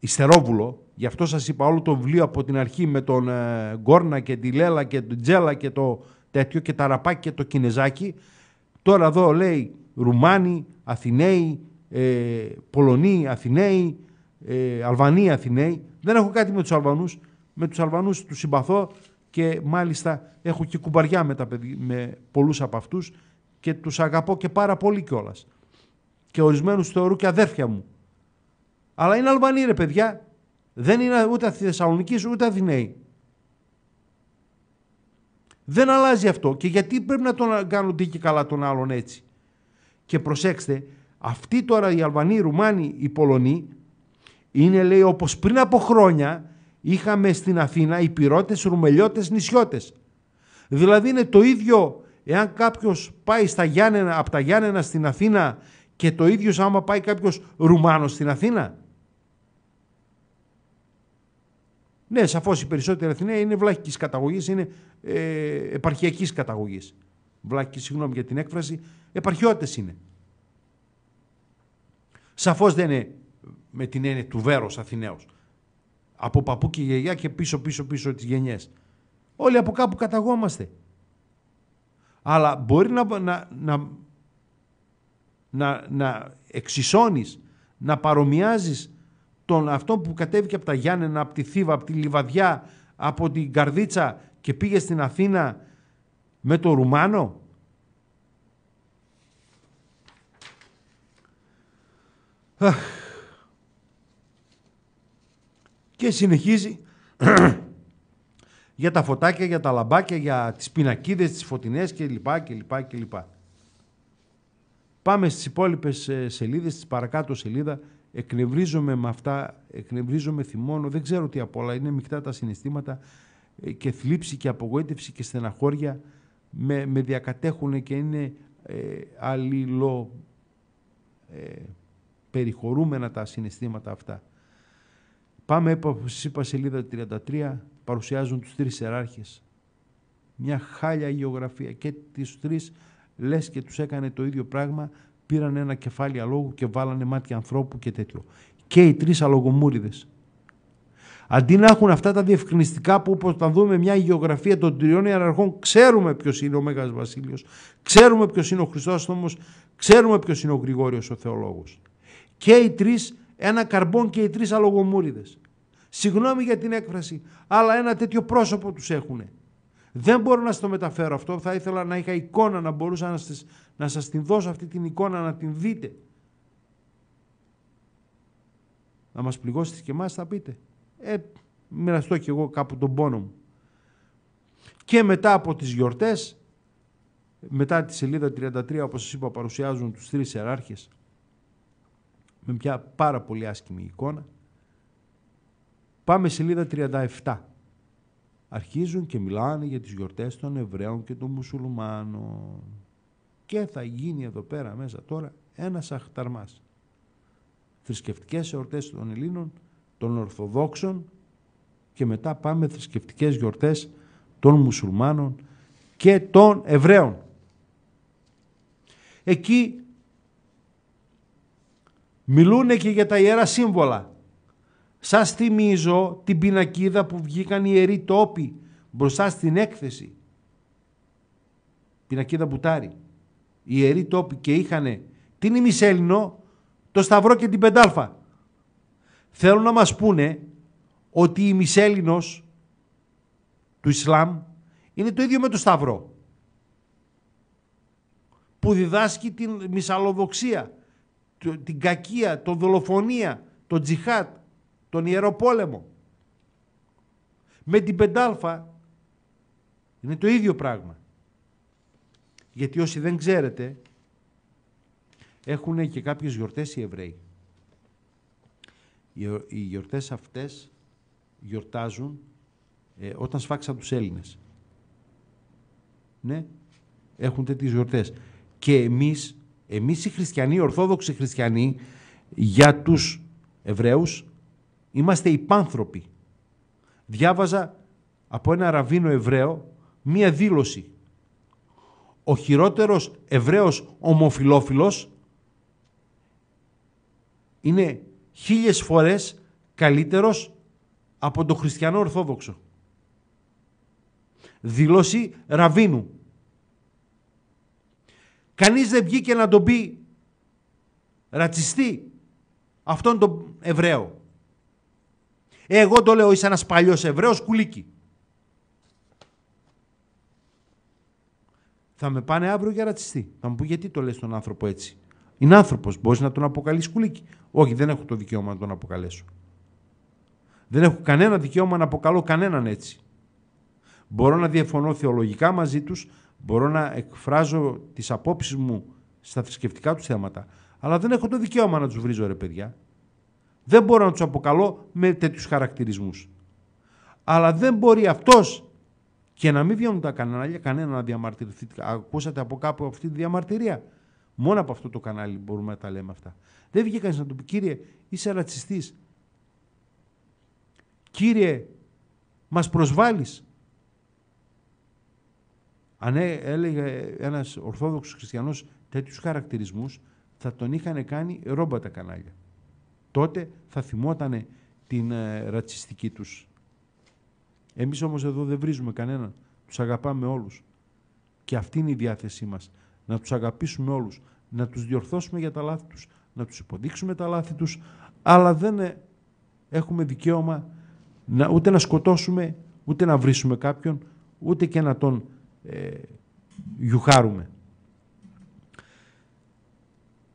ιστερόβουλο, γι' αυτό σας είπα όλο το βιβλίο από την αρχή με τον ε, Γκόρνα και τη Λέλα και τον Τζέλα και το τέτοιο και τα Ραπάκη και το Κινεζάκι. Τώρα εδώ λέει Ρουμάνοι, Αθηναίοι, ε, Πολωνοί, Αθηναίοι, ε, Αλβανοί, Αθηναίοι. Δεν έχω κάτι με τους Αλβανούς. Με τους Αλβανούς τους συμπαθώ και μάλιστα έχω και κουμπαριά με, τα με πολλούς από αυτούς και τους αγαπώ και πάρα πολύ κιόλας. Και ορισμένους θεωρούν και αδέρφια μου. Αλλά είναι Αλβανοί ρε παιδιά. Δεν είναι ούτε Θεσσαλονίκη ούτε Αθηναίοι. Δεν αλλάζει αυτό. Και γιατί πρέπει να τον κάνουν και καλά τον άλλον έτσι. Και προσέξτε, αυτοί τώρα οι Αλβανοί, οι Ρουμάνοι, οι Πολωνοί είναι λέει όπως πριν από χρόνια είχαμε στην Αθήνα υπηρώτες, ρουμελιώτες, νησιώτες. Δηλαδή είναι το ίδιο Εάν κάποιος πάει στα Γιάννενα, από τα Γιάννενα στην Αθήνα και το ίδιο άμα πάει κάποιος Ρουμάνος στην Αθήνα. Ναι, σαφώς η περισσότερη Αθηναίοι είναι βλάχικης καταγωγής είναι ε, επαρχιακής καταγωγής. Βλάχικης, συγγνώμη για την έκφραση, επαρχιώτες είναι. Σαφώς δεν είναι με την έννοια του Βέρος Αθηναίος Από παππού και γιαγιά και πίσω, πίσω, πίσω τις γενιές. Όλοι από κάπου καταγόμαστε αλλά μπορεί να, να, να, να, να εξισώνεις, να παρομοιάζεις τον αυτό που κατέβηκε από τα Γιάννενα, από τη Θήβα, από τη Λιβαδιά, από την Καρδίτσα και πήγε στην Αθήνα με το Ρουμάνο. Και συνεχίζει για τα φωτάκια, για τα λαμπάκια, για τις πινακίδες, τις φωτεινές κλπ. Πάμε στις υπόλοιπες ε, σελίδες, στις παρακάτω σελίδα. Εκνευρίζομαι με αυτά, εκνευρίζομαι θυμώνω, δεν ξέρω τι απ' όλα. Είναι μεικτά τα συναισθήματα ε, και θλίψη και απογοήτευση και στεναχώρια με, με διακατέχουν και είναι ε, ε, περιχωρούμενα τα συναισθήματα αυτά. Πάμε, είπα, είπα σελίδα 33, παρουσιάζουν τους τρεις ιεράρχες. Μια χάλια γεωγραφία και τις τρεις λες και τους έκανε το ίδιο πράγμα, πήραν ένα κεφάλι αλόγου και βάλανε μάτια ανθρώπου και τέτοιο. Και οι τρεις αλογομούριδες. Αντί να έχουν αυτά τα διευκρινιστικά που όπως τα δούμε μια γεωγραφία των τριών ιεραρχών ξέρουμε ποιος είναι ο Μέγας Βασίλειος, ξέρουμε ποιος είναι ο όμως, ξέρουμε ποιος είναι ο Γρηγόριος ο Θεολόγος. Και οι τρεις, ένα καρμπόν και οι τρεις αλογομούριδες. Συγγνώμη για την έκφραση, αλλά ένα τέτοιο πρόσωπο τους έχουν. Δεν μπορώ να στο μεταφέρω αυτό, θα ήθελα να είχα εικόνα, να μπορούσα να σας, να σας την δώσω αυτή την εικόνα, να την δείτε. Να μας πληγώσετε και εμάς θα πείτε. Ε, μοιραστώ κι εγώ κάπου τον πόνο μου. Και μετά από τις γιορτές, μετά τη σελίδα 33 όπως σας είπα παρουσιάζουν τους τρεις εράρχες, με μια πάρα πολύ άσχημη εικόνα Πάμε σελίδα 37. Αρχίζουν και μιλάνε για τις γιορτές των Εβραίων και των Μουσουλμάνων. Και θα γίνει εδώ πέρα μέσα τώρα ένας αχταρμάς. Θρησκευτικές εορτές των Ελλήνων, των Ορθοδόξων και μετά πάμε θρησκευτικές γιορτές των Μουσουλμάνων και των Εβραίων. Εκεί μιλούν και για τα ιερά σύμβολα. Σας θυμίζω την πινακίδα που βγήκαν οι ιεροί τόποι μπροστά στην έκθεση. Πινακίδα Μπουτάρη. Οι ιεροί τόποι και είχαν την ημισέλινο, το σταυρό και την πεντάλφα. Θέλω να μας πούνε ότι η μισέλινος του Ισλάμ είναι το ίδιο με το σταυρό που διδάσκει την μυσαλλοδοξία, την κακία, το δολοφονία, το τζιχάτ, τον Ιερό Πόλεμο. Με την πεντάλφα είναι το ίδιο πράγμα. Γιατί όσοι δεν ξέρετε έχουν και κάποιες γιορτές οι Εβραίοι. Οι γιορτές αυτές γιορτάζουν ε, όταν σφάξαν τους Έλληνες. Ναι, έχουν τέτοιες γιορτές. Και εμείς, εμείς οι χριστιανοί, οι ορθόδοξοι χριστιανοί, για τους Εβραίους Είμαστε υπάνθρωποι. Διάβαζα από ένα ραβίνο Εβραίο μία δήλωση. Ο χειρότερος Εβραίος ομοφιλόφιλος είναι χίλιες φορές καλύτερος από τον χριστιανό Ορθόδοξο. Δήλωση ραβίνου. Κανείς δεν βγήκε να τον πει ρατσιστή αυτόν τον Εβραίο. Εγώ το λέω, είσαι ένας παλιός Εβραίος κουλίκι. Θα με πάνε αύριο για ρατσιστή. Θα μου πει γιατί το λες τον άνθρωπο έτσι. Είναι άνθρωπος. Μπορείς να τον αποκαλείς κουλίκι. Όχι, δεν έχω το δικαίωμα να τον αποκαλέσω. Δεν έχω κανένα δικαίωμα να αποκαλώ κανέναν έτσι. Μπορώ να διαφωνώ θεολογικά μαζί τους, μπορώ να εκφράζω τις απόψεις μου στα θρησκευτικά τους θέματα, αλλά δεν έχω το δικαίωμα να τους βρίζω, ρε παιδιά. Δεν μπορώ να τους αποκαλώ με τέτοιους χαρακτηρισμούς. Αλλά δεν μπορεί αυτός και να μην βγαίνουν τα κανάλια, κανένα να διαμαρτυρηθεί. Ακούσατε από κάπου αυτή τη διαμαρτυρία. Μόνο από αυτό το κανάλι μπορούμε να τα λέμε αυτά. Δεν βγήκε κανείς να του πει, κύριε, είσαι ρατσιστής. Κύριε, μας προσβάλλεις. Αν ε, έλεγε ένας Ορθόδοξος Χριστιανός τέτοιους χαρακτηρισμούς, θα τον είχαν κάνει ρόμπα τα κανάλια τότε θα θυμότανε την ε, ρατσιστική τους. Εμείς όμως εδώ δεν βρίζουμε κανέναν. Τους αγαπάμε όλους. Και αυτή είναι η διάθεσή μας. Να τους αγαπήσουμε όλους. Να τους διορθώσουμε για τα λάθη τους. Να τους υποδείξουμε τα λάθη τους. Αλλά δεν ε, έχουμε δικαίωμα να, ούτε να σκοτώσουμε, ούτε να βρίσουμε κάποιον, ούτε και να τον ε, γιουχάρουμε.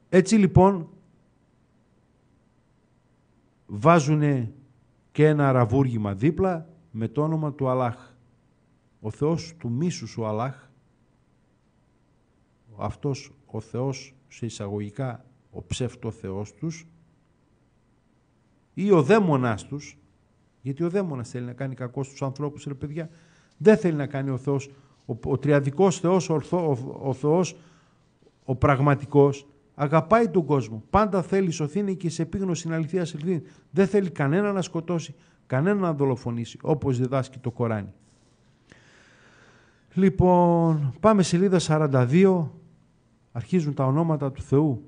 Έτσι λοιπόν βάζουν και ένα αραβούργημα δίπλα με το όνομα του Αλάχ. Ο Θεός του μίσους ο Αλάχ, αυτός ο Θεός σε εισαγωγικά ο ψεύτο Θεός τους ή ο δαίμονας τους, γιατί ο δαίμονας θέλει να κάνει κακό στους ανθρώπους, ρε παιδιά, δεν θέλει να κάνει ο Θεός, ο, ο τριαδικός Θεός, ο, ο, ο Θεός, ο πραγματικός, Αγαπάει τον κόσμο. Πάντα θέλει, σωθήνη και σε επίγνωση αληθεία ελθύνη. Δεν θέλει κανένα να σκοτώσει, κανένα να δολοφονήσει, όπως διδάσκει το Κοράνι. Λοιπόν, πάμε σελίδα 42. Αρχίζουν τα ονόματα του Θεού.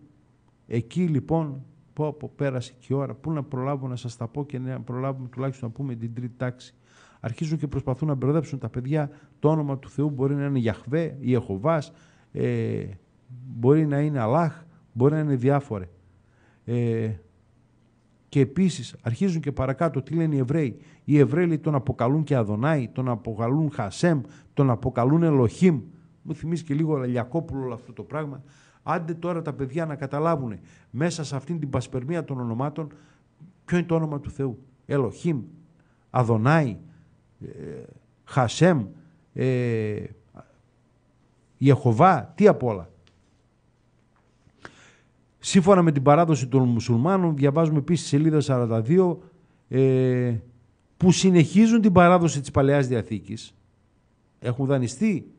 Εκεί λοιπόν, πω, πέρασε και η ώρα, πού να προλάβω να σας τα πω και να προλάβουμε τουλάχιστον να πούμε την τρίτη τάξη. Αρχίζουν και προσπαθούν να μπερδέψουν τα παιδιά. Το όνομα του Θεού μπορεί να είναι Γιαχβέ, Ιεχοβάς, ε, μπορεί να είναι Αλάχ, Μπορεί να είναι διάφορε. Ε, και επίσης αρχίζουν και παρακάτω τι λένε οι Εβραίοι. Οι Εβραίοι τον αποκαλούν και Αδονάη, τον αποκαλούν Χασέμ, τον αποκαλούν Ελοχήμ. Μου θυμίζει και λίγο λιακόπουλο όλο αυτό το πράγμα. Άντε τώρα τα παιδιά να καταλάβουν μέσα σε αυτήν την πασπερμία των ονομάτων ποιο είναι το όνομα του Θεού. Ελοχήμ, Αδονάη, ε, Χασέμ, ε, τι απ' όλα. Σύμφωνα με την παράδοση των μουσουλμάνων, διαβάζουμε επίσης σελίδα 42, ε, που συνεχίζουν την παράδοση της Παλαιάς Διαθήκης. Έχουν δανειστεί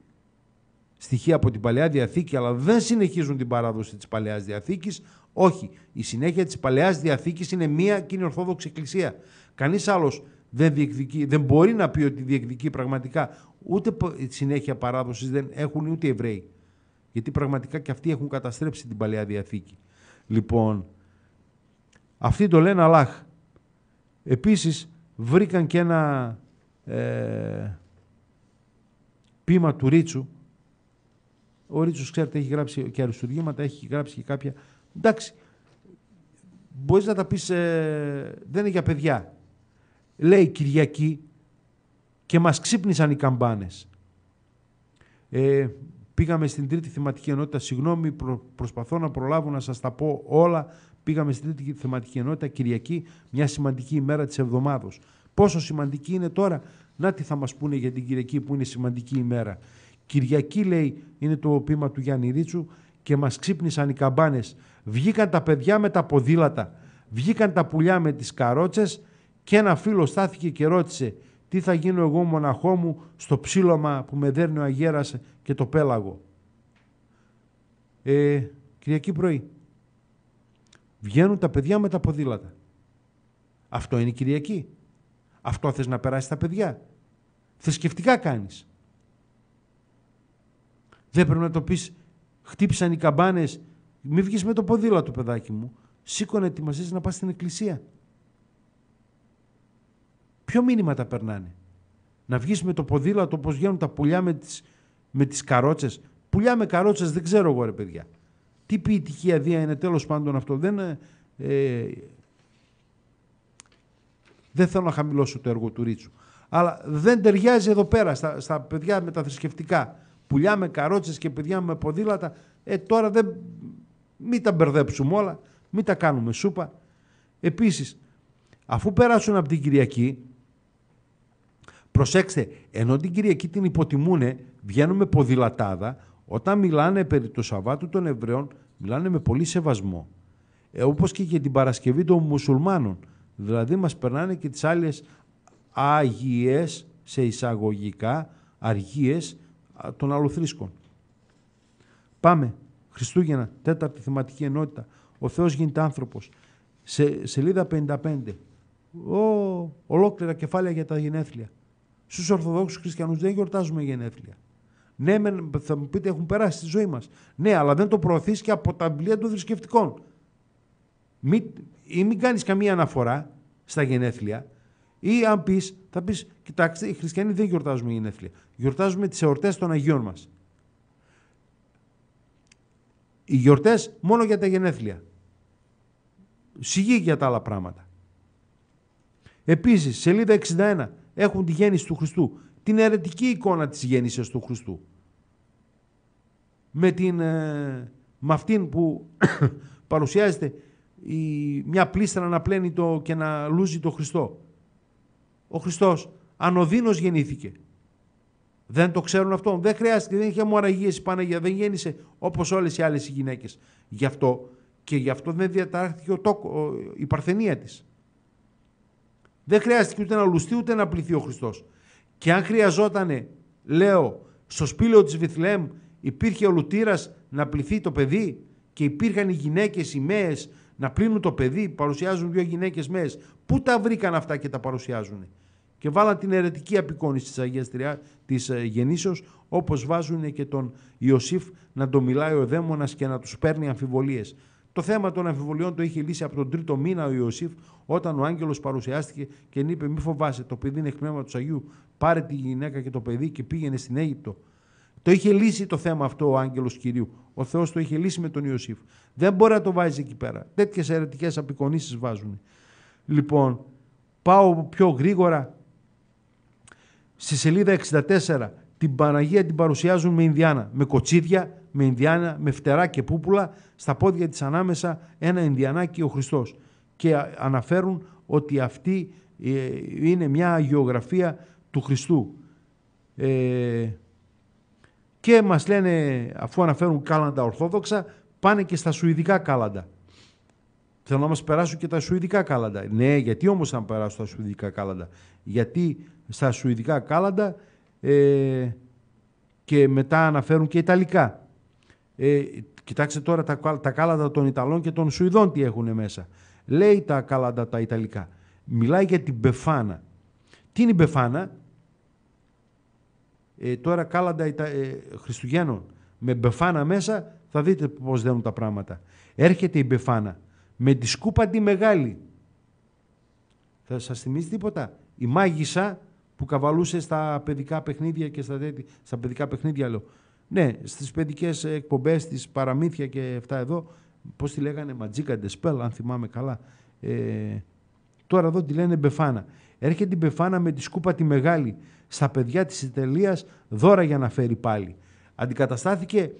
στοιχεία από την Παλαιά Διαθήκη, αλλά δεν συνεχίζουν την παράδοση της Παλαιάς Διαθήκης. Όχι, η συνέχεια της Παλαιάς Διαθήκης είναι μία κοινή Ορθόδοξη Εκκλησία. Κανείς άλλος δεν, διεκδικεί, δεν μπορεί να πει ότι διεκδικεί πραγματικά. Ούτε συνέχεια παράδοσης δεν έχουν ούτε οι Εβραίοι. Γιατί πραγματικά και αυτοί έχουν καταστρέψει την Παλαιά Διαθήκη. Λοιπόν, αυτοί το λένε Αλλάχ. Επίσης, βρήκαν και ένα ε, πείμα του Ρίτσου. Ο Ρίτσος, ξέρετε, έχει γράψει και αριστουργήματα, έχει γράψει και κάποια... Εντάξει, μπορείς να τα πεις... Ε, δεν είναι για παιδιά. Λέει Κυριακή και μας ξύπνησαν οι καμπάνες. Ε, Πήγαμε στην τρίτη θεματική ενότητα. Συγγνώμη, προσπαθώ να προλάβω να σας τα πω όλα. Πήγαμε στην τρίτη θεματική ενότητα Κυριακή, μια σημαντική ημέρα της εβδομάδα. Πόσο σημαντική είναι τώρα, να τι θα μας πούνε για την Κυριακή που είναι σημαντική ημέρα. Κυριακή, λέει, είναι το πείμα του Γιάννη Ρίτσου και μας ξύπνησαν οι καμπάνες. Βγήκαν τα παιδιά με τα ποδήλατα, βγήκαν τα πουλιά με τις καρότσες και ένα φίλο στάθηκε και ρώτησε τι θα γίνω εγώ μοναχό μου στο ψήλωμα που με δέρνει ο αγέρας και το πέλαγο. Ε, Κυριακή πρωί. Βγαίνουν τα παιδιά με τα ποδήλατα. Αυτό είναι η Κυριακή. Αυτό θες να περάσει τα παιδιά. Θρησκευτικά κάνεις. Δεν πρέπει να το πεις χτύπησαν οι καμπάνες. Μην βγεις με το ποδήλατο παιδάκι μου. Σήκωνε μαζί να πας στην εκκλησία. Ποιο μήνυμα τα περνάνε. Να βγεις με το ποδήλατο όπως γίνουν τα πουλιά με τις με τις καρότσες... Πουλιά με καρότσες δεν ξέρω εγώ ρε παιδιά. Τι ποιητική αδεία είναι τέλος πάντων αυτό. Δεν, ε, ε, δεν θέλω να χαμηλώσω το έργο του Ρίτσου. Αλλά δεν ταιριάζει εδώ πέρα στα, στα παιδιά με τα θρησκευτικά. Πουλιά με καρότσες και παιδιά με ποδήλατα. Ε, τώρα δεν, μην τα μπερδέψουμε όλα, μην τα κάνουμε σούπα. Επίσης, αφού περάσουν από την Κυριακή, Προσέξτε, ενώ την Κυριακή την υποτιμούνε, βγαίνουν με ποδηλατάδα, όταν μιλάνε περί του Σαββάτου των Εβραίων, μιλάνε με πολύ σεβασμό. Ε, όπως και για την Παρασκευή των Μουσουλμάνων. Δηλαδή μας περνάνε και τις άλλες άγιες, σε εισαγωγικά, αργίες των αλλοθρήσκων. Πάμε. Χριστούγεννα, τέταρτη θεματική ενότητα. Ο Θεός γίνεται άνθρωπος. Σε, σελίδα 55. ολόκληρα κεφάλαια για τα γενέθλια. Στους Ορθοδόξους Χριστιανούς δεν γιορτάζουμε γενέθλια. Ναι, θα μου πείτε, έχουν περάσει στη ζωή μας. Ναι, αλλά δεν το προωθείς και από τα βιβλία των θρησκευτικών. ή μην κάνεις καμία αναφορά στα γενέθλια, ή αν πεις, θα πεις, κοιτάξτε, οι χριστιανοί δεν γιορτάζουμε γενέθλια. Γιορτάζουμε τις εορτές των Αγίων μας. Οι γιορτές μόνο για τα γενέθλια. Σιγή για τα άλλα πράγματα. Επίσης, σελίδα 61, έχουν τη γέννηση του Χριστού, την αιρετική εικόνα της γέννησης του Χριστού. Με, την, ε, με αυτήν που παρουσιάζεται η, μια πλήστρα να πλένει το, και να λούζει το Χριστό. Ο Χριστός ανωδύνος γεννήθηκε. Δεν το ξέρουν αυτό. Δεν χρειάζεται, δεν είχε μοραγίες η Παναγία, δεν γέννησε όπως όλες οι άλλες οι γυναίκες. Γι' αυτό και γι' αυτό δεν διαταράχθηκε η παρθενία της. Δεν χρειάστηκε ούτε να λουστεί ούτε να πληθεί ο Χριστός. Και αν χρειαζόταν, λέω, στο σπήλαιο της Βιθλέμ υπήρχε ο Λουτήρας να πληθεί το παιδί και υπήρχαν οι γυναίκες, οι μέες να πλύνουν το παιδί, παρουσιάζουν δύο γυναίκες μέες. Πού τα βρήκαν αυτά και τα παρουσιάζουν. Και βάλαν την αιρετική απεικόνηση της Αγίας Τριά της ε, Γεννήσεως, όπως βάζουν και τον Ιωσήφ να το μιλάει ο δαίμονας και να τους παίρνει αμφιβολίες. Το θέμα των αμφιβολιών το είχε λύσει από τον τρίτο μήνα ο Ιωσήφ, όταν ο Άγγελος παρουσιάστηκε και είπε: Μη φοβάσαι, το παιδί είναι εκ του Αγίου. Πάρε τη γυναίκα και το παιδί και πήγαινε στην Αίγυπτο. Το είχε λύσει το θέμα αυτό ο Άγγελος κυρίου. Ο Θεός το είχε λύσει με τον Ιωσήφ. Δεν μπορεί να το βάζει εκεί πέρα. Τέτοιες αιρετικές απεικονίσεις βάζουν. Λοιπόν, πάω πιο γρήγορα. Στη σελίδα 64 την Παναγία την παρουσιάζουν με Ινδιάνα, με κοτσίδια με Ινδιάνα, με φτερά και πούπουλα, στα πόδια της ανάμεσα ένα Ινδιανάκι ο Χριστός. Και αναφέρουν ότι αυτή ε, είναι μια αγιογραφία του Χριστού. Ε, και μας λένε, αφού αναφέρουν κάλαντα ορθόδοξα, πάνε και στα σουηδικά κάλαντα. Θέλω να μας περάσουν και τα σουηδικά κάλαντα. Ναι, γιατί όμως θα περάσω τα σουηδικά κάλαντα. Γιατί στα σουηδικά κάλαντα ε, και μετά αναφέρουν και ιταλικά. Ε, κοιτάξτε τώρα τα, τα κάλαντα των Ιταλών και των Σουηδών τι έχουν μέσα. Λέει τα κάλαντα τα Ιταλικά. Μιλάει για την πεφάνα Τι είναι η πεφάνα Ε, τώρα κάλαντα ε, Χριστουγέννων με Μπεφάνα μέσα θα δείτε πώς δένουν τα πράγματα. Έρχεται η πεφάνα με τη σκούπα τη μεγάλη. Θα σας θυμίζει τίποτα. Η μάγισσα που καβαλούσε στα παιδικά παιχνίδια και στα, στα παιδικά παιχνίδια λέω. Ναι, στις παιδικές εκπομπές τη Παραμύθια και αυτά εδώ, πώς τη λέγανε, Ματζίκα Ντεσπέλ, αν θυμάμαι καλά. Ε, τώρα εδώ τη λένε Μπεφάνα. Έρχεται η Μπεφάνα με τη σκούπα τη μεγάλη στα παιδιά της Ιταλίας δώρα για να φέρει πάλι. Αντικαταστάθηκε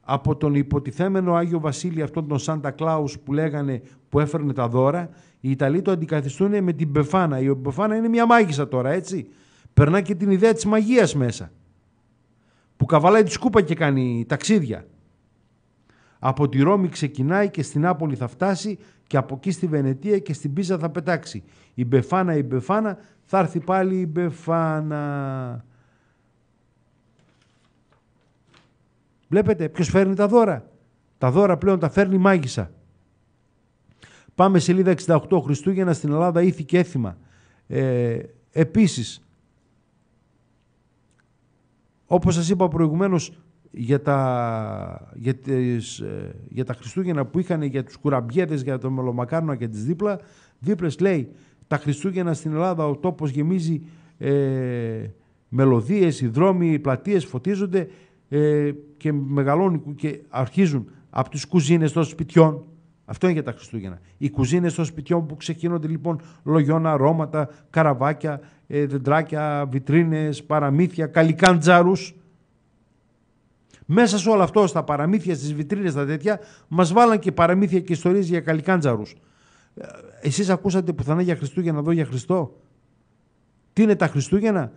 από τον υποτιθέμενο Άγιο Βασίλη αυτόν τον Σάντα Κλάου που λέγανε που έφερνε τα δώρα, οι Ιταλοί το αντικαθιστούν με την Μπεφάνα. Η Μπεφάνα είναι μια μάγισσα τώρα, έτσι. Περνά και την ιδέα της μαγείας μέσα που καβαλάει τη σκούπα και κάνει ταξίδια. Από τη Ρώμη ξεκινάει και στην Άπολη θα φτάσει και από εκεί στη Βενετία και στην Πίζα θα πετάξει. Η Μπεφάνα, η Μπεφάνα, θα έρθει πάλι η Μπεφάνα. Βλέπετε ποιος φέρνει τα δώρα. Τα δώρα πλέον τα φέρνει η μάγισσα. Πάμε σελίδα 68 Χριστούγεννα στην Ελλάδα ήθη και έθιμα. Ε, επίσης όπως σας είπα προηγουμένως για τα, για, τις, ε, για τα Χριστούγεννα που είχαν για τους κουραμπιέδες, για το μελομακάρνο και τις δίπλα, δίπλες λέει τα Χριστούγεννα στην Ελλάδα ο τόπος γεμίζει ε, μελωδίες, οι δρόμοι, οι πλατείες φωτίζονται ε, και μεγαλώνουν και αρχίζουν από τις κουζίνες των σπιτιών. Αυτό είναι για τα Χριστούγεννα. Οι κουζίνες των σπιτιών που ξεκινούνται λοιπόν λογιών, αρώματα, καραβάκια, ε, δεντράκια, βιτρίνες, παραμύθια, καλικάντζαρους. Μέσα σε όλο αυτό, στα παραμύθια, στις βιτρίνες, τα τέτοια, μας βάλαν και παραμύθια και ιστορίες για καλικάντζαρους. Ε, εσείς ακούσατε πουθενά για Χριστούγεννα εδώ για Χριστό. Τι είναι τα Χριστούγεννα.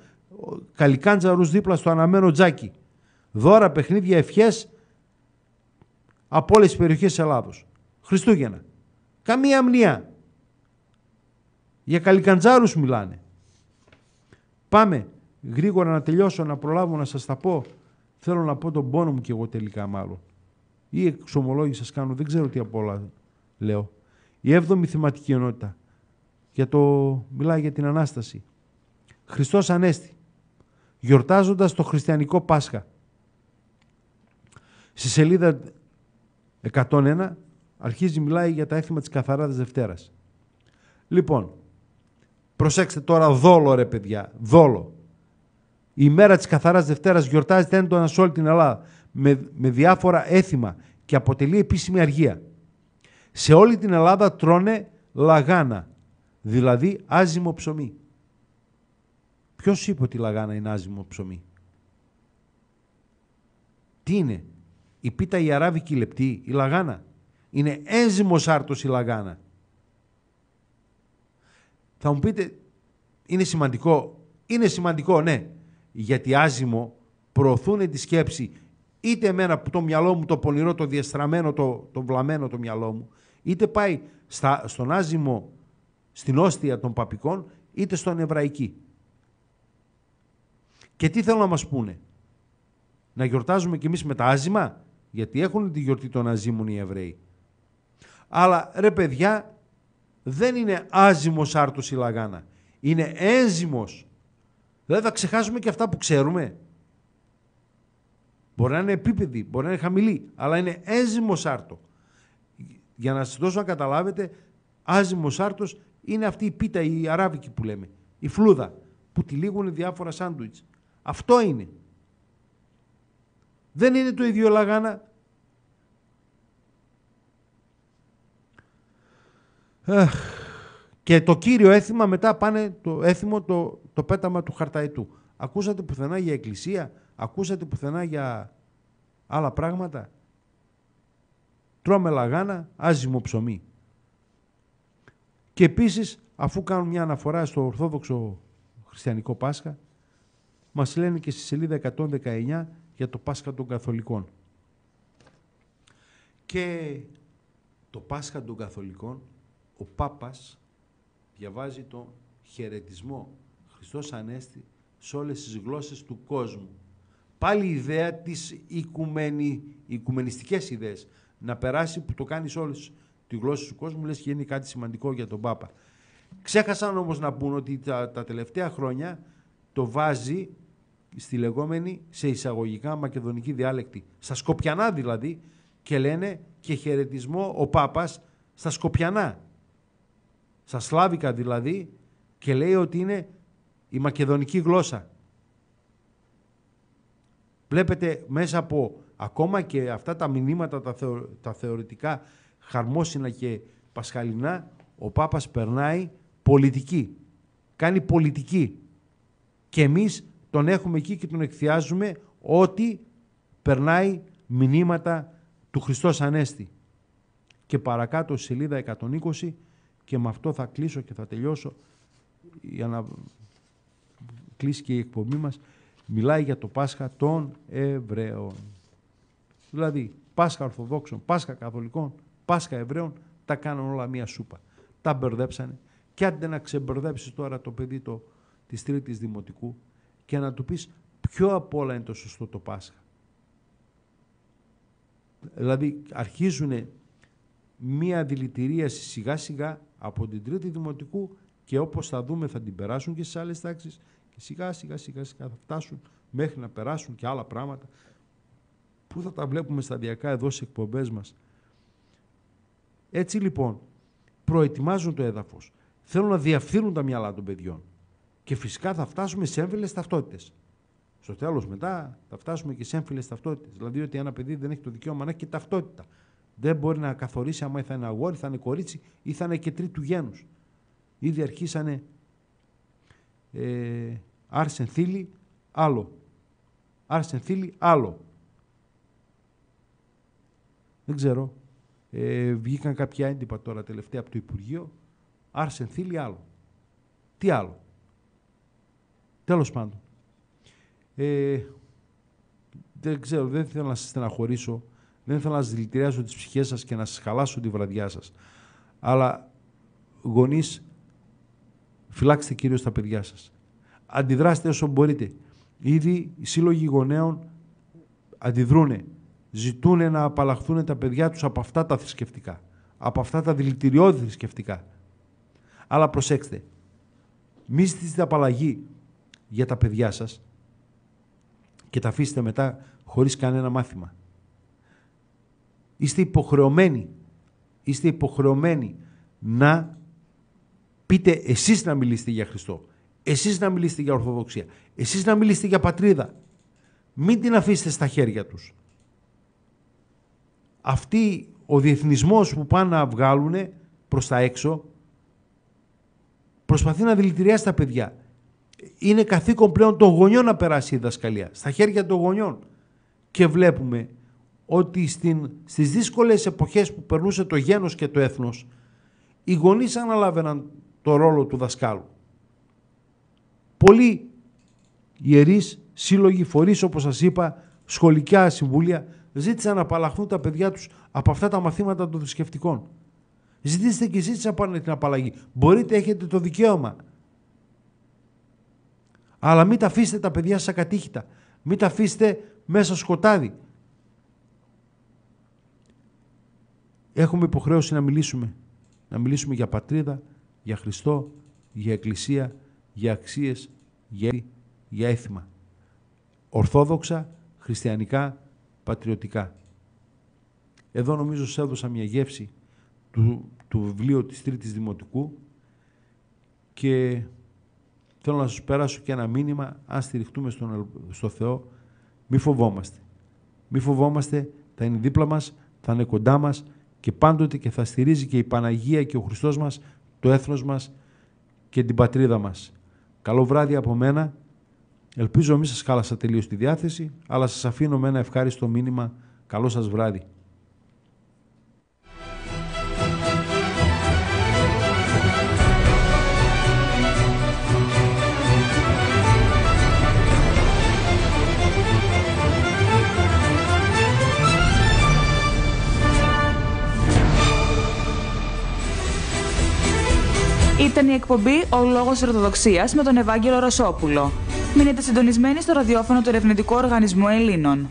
Καλικάντζαρους δίπλα στο αναμένο τζάκι. Δώρα, παιχνίδια, ευχές από όλες τις περιοχές της Ελλάδος. Χριστούγεννα. Καμία αμνία. Για καλικαντζάρους μιλάνε. Πάμε γρήγορα να τελειώσω, να προλάβω να σας τα πω. Θέλω να πω τον πόνο μου και εγώ τελικά μάλλον. Ή εξομολόγηση σας κάνω, δεν ξέρω τι απ' όλα λέω. Η έβδομη θεματικη ενότητα. Για το... Μιλάει για την Ανάσταση. Χριστός Ανέστη. Γιορτάζοντας το χριστιανικό Πάσχα. Στη σελίδα 101 αρχίζει μιλάει για τα έθιμα της καθαράδας Δευτέρας. Λοιπόν, Προσέξτε τώρα δόλο ρε παιδιά, δόλο. Η μέρα της καθαράς Δευτέρας γιορτάζεται έντονα σε όλη την Ελλάδα με, με διάφορα έθιμα και αποτελεί επίσημη αργία. Σε όλη την Ελλάδα τρώνε λαγάνα, δηλαδή άζυμο ψωμί. Ποιος είπε ότι η λαγάνα είναι άζυμο ψωμί. Τι είναι, η πίτα η αράβικη λεπτή, η λαγάνα. Είναι ένζυμος άρτος η λαγάνα. Θα μου πείτε, είναι σημαντικό. Είναι σημαντικό, ναι. Γιατί άζυμο προωθούν τη σκέψη είτε εμένα το μυαλό μου, το πονηρό, το διαστραμμένο, το, το βλαμμένο το μυαλό μου, είτε πάει στα, στον άζυμο, στην όστια των παπικών, είτε στον εβραϊκή. Και τι θέλω να μας πούνε. Να γιορτάζουμε κι εμείς με τα άζημα, γιατί έχουν τη γιορτή των αζήμων οι Εβραίοι. Αλλά ρε παιδιά, δεν είναι άζυμος άρτος η λαγάνα. Είναι ένζυμος. Δηλαδή θα ξεχάσουμε και αυτά που ξέρουμε. Μπορεί να είναι επίπεδη, μπορεί να είναι χαμηλή, αλλά είναι ένζυμος άρτο. Για να σας δώσω να καταλάβετε, άζυμος άρτος είναι αυτή η πίτα, η αράβικη που λέμε, η φλούδα, που τυλίγουν διάφορα σάντουιτς. Αυτό είναι. Δεν είναι το ίδιο λαγάνα, Και το κύριο έθιμα μετά πάνε το έθιμο το, το πέταμα του χαρταϊτού. Ακούσατε πουθενά για εκκλησία, ακούσατε πουθενά για άλλα πράγματα. Τρώμε λαγάνα, άζυμο ψωμί. Και επίσης, αφού κάνουν μια αναφορά στο Ορθόδοξο Χριστιανικό Πάσχα, μας λένε και στη σελίδα 119 για το Πάσχα των Καθολικών. Και το Πάσχα των Καθολικών ο Πάπας διαβάζει το χαιρετισμό Χριστός Ανέστη σε όλες τις γλώσσες του κόσμου. Πάλι η ιδέα της οικουμενη, οικουμενιστικές ιδέες να περάσει που το κάνεις σε όλες τις γλώσσες του κόσμου, λες και είναι κάτι σημαντικό για τον Πάπα. Ξέχασαν όμως να πούν ότι τα, τα τελευταία χρόνια το βάζει στη λεγόμενη σε εισαγωγικά μακεδονική διάλεκτη. Στα Σκοπιανά δηλαδή και λένε και χαιρετισμό ο Πάπας στα Σκοπιανά στα Σλάβικα δηλαδή, και λέει ότι είναι η μακεδονική γλώσσα. Βλέπετε μέσα από ακόμα και αυτά τα μηνύματα τα, τα θεωρητικά χαρμόσυνα και πασχαλινά, ο Πάπας περνάει πολιτική. Κάνει πολιτική. Και εμείς τον έχουμε εκεί και τον εκθιάζουμε ότι περνάει μηνύματα του Χριστός Ανέστη. Και παρακάτω σελίδα 120 και με αυτό θα κλείσω και θα τελειώσω για να κλείσει και η εκπομπή μας, μιλάει για το Πάσχα των Εβραίων. Δηλαδή, Πάσχα Ορθοδόξων, Πάσχα Καθολικών, Πάσχα Εβραίων, τα κάνουν όλα μία σούπα. Τα μπερδέψανε και άντε να ξεμπερδέψεις τώρα το παιδί το, της Τρίτης Δημοτικού και να του πεις ποιο από όλα είναι το σωστό το Πάσχα. Δηλαδή, αρχίζουν μία δηλητηρίαση σιγά σιγά από την τρίτη δημοτικού και όπως θα δούμε θα την περάσουν και στις άλλες τάξεις και σιγά σιγά σιγά σιγά θα φτάσουν μέχρι να περάσουν και άλλα πράγματα που θα τα βλέπουμε σταδιακά εδώ στις εκπομπές μας. Έτσι λοιπόν προετοιμάζουν το έδαφος. Θέλουν να διαφθείρουν τα μυαλά των παιδιών. Και φυσικά θα φτάσουμε σε έμφυλες ταυτότητες. Στο τέλος, μετά θα φτάσουμε και σε έμφυλες ταυτότητες. Δηλαδή ότι ένα παιδί δεν έχει το δικαίωμα να έχει και ταυτότητα. Δεν μπορεί να καθορίσει άμα θα είναι αγόρι, θα είναι κορίτσι ή θα είναι και τρίτου γένους. Ήδη αρχίσανε ε, άρσεν άλλο. Άρσεν θύλι, άλλο. Δεν ξέρω. Ε, βγήκαν κάποια έντυπα τώρα τελευταία από το Υπουργείο. Άρσεν άλλο. Τι άλλο. Τέλος πάντων. Ε, δεν ξέρω, δεν θέλω να σας στεναχωρήσω δεν θέλω να σα δηλητηριάσω τις ψυχές σας και να σας χαλάσω τη βραδιά σας. Αλλά γονείς, φυλάξτε κυρίως τα παιδιά σας. Αντιδράστε όσο μπορείτε. Ήδη οι σύλλογοι γονέων αντιδρούν, Ζητούν να απαλλαχθούν τα παιδιά τους από αυτά τα θρησκευτικά. Από αυτά τα δηλητηριώδη θρησκευτικά. Αλλά προσέξτε, μη ζητήσετε απαλλαγή για τα παιδιά σας και τα αφήσετε μετά χωρίς κανένα μάθημα είστε υποχρεωμένοι, είστε υποχρεωμένοι να πείτε εσείς να μιλήσετε για Χριστό, εσείς να μιλήσετε για Ορθοδοξία, εσείς να μιλήσετε για πατρίδα. Μην την αφήσετε στα χέρια τους. Αυτή ο διεθνισμός που πάνε να βγάλουν προς τα έξω προσπαθεί να δηλητηριάσει τα παιδιά. Είναι καθήκον πλέον των γονιών να περάσει η διδασκαλία, στα χέρια των γονιών. Και βλέπουμε ότι στην, στις δύσκολες εποχές που περνούσε το γένος και το έθνος, οι γονείς αναλάβαιναν το ρόλο του δασκάλου. Πολλοί ιερείς, σύλλογοι, φορείς, όπως σας είπα, σχολικά συμβούλια, ζήτησαν να απαλλαχθούν τα παιδιά τους από αυτά τα μαθήματα των θρησκευτικών. Ζητήστε και εσείς την απαλλαγή. Μπορείτε, έχετε το δικαίωμα. Αλλά μην τα αφήσετε τα παιδιά σας ακατήχητα. Μην τα αφήσετε μέσα σκοτάδι. έχουμε υποχρέωση να μιλήσουμε. Να μιλήσουμε για πατρίδα, για Χριστό, για Εκκλησία, για αξίες, για, για έθιμα. Ορθόδοξα, χριστιανικά, πατριωτικά. Εδώ νομίζω σε έδωσα μια γεύση του, του βιβλίου της Τρίτης Δημοτικού και θέλω να σας περάσω και ένα μήνυμα αν στηριχτούμε στον, στο Θεό μη φοβόμαστε. Μη φοβόμαστε, θα είναι δίπλα μας, θα είναι κοντά μας, και πάντοτε και θα στηρίζει και η Παναγία και ο Χριστός μας, το έθνος μας και την πατρίδα μας. Καλό βράδυ από μένα. Ελπίζω μη σας χάλασα τελείως τη διάθεση, αλλά σας αφήνω με ένα ευχάριστο μήνυμα. Καλό σας βράδυ. Ήταν η εκπομπή Ο Λόγος Ρωτοδοξίας με τον Ευάγγελο Ρωσόπουλο. Μείνετε συντονισμένοι στο ραδιόφωνο του Ερευνητικού Οργανισμού Ελλήνων.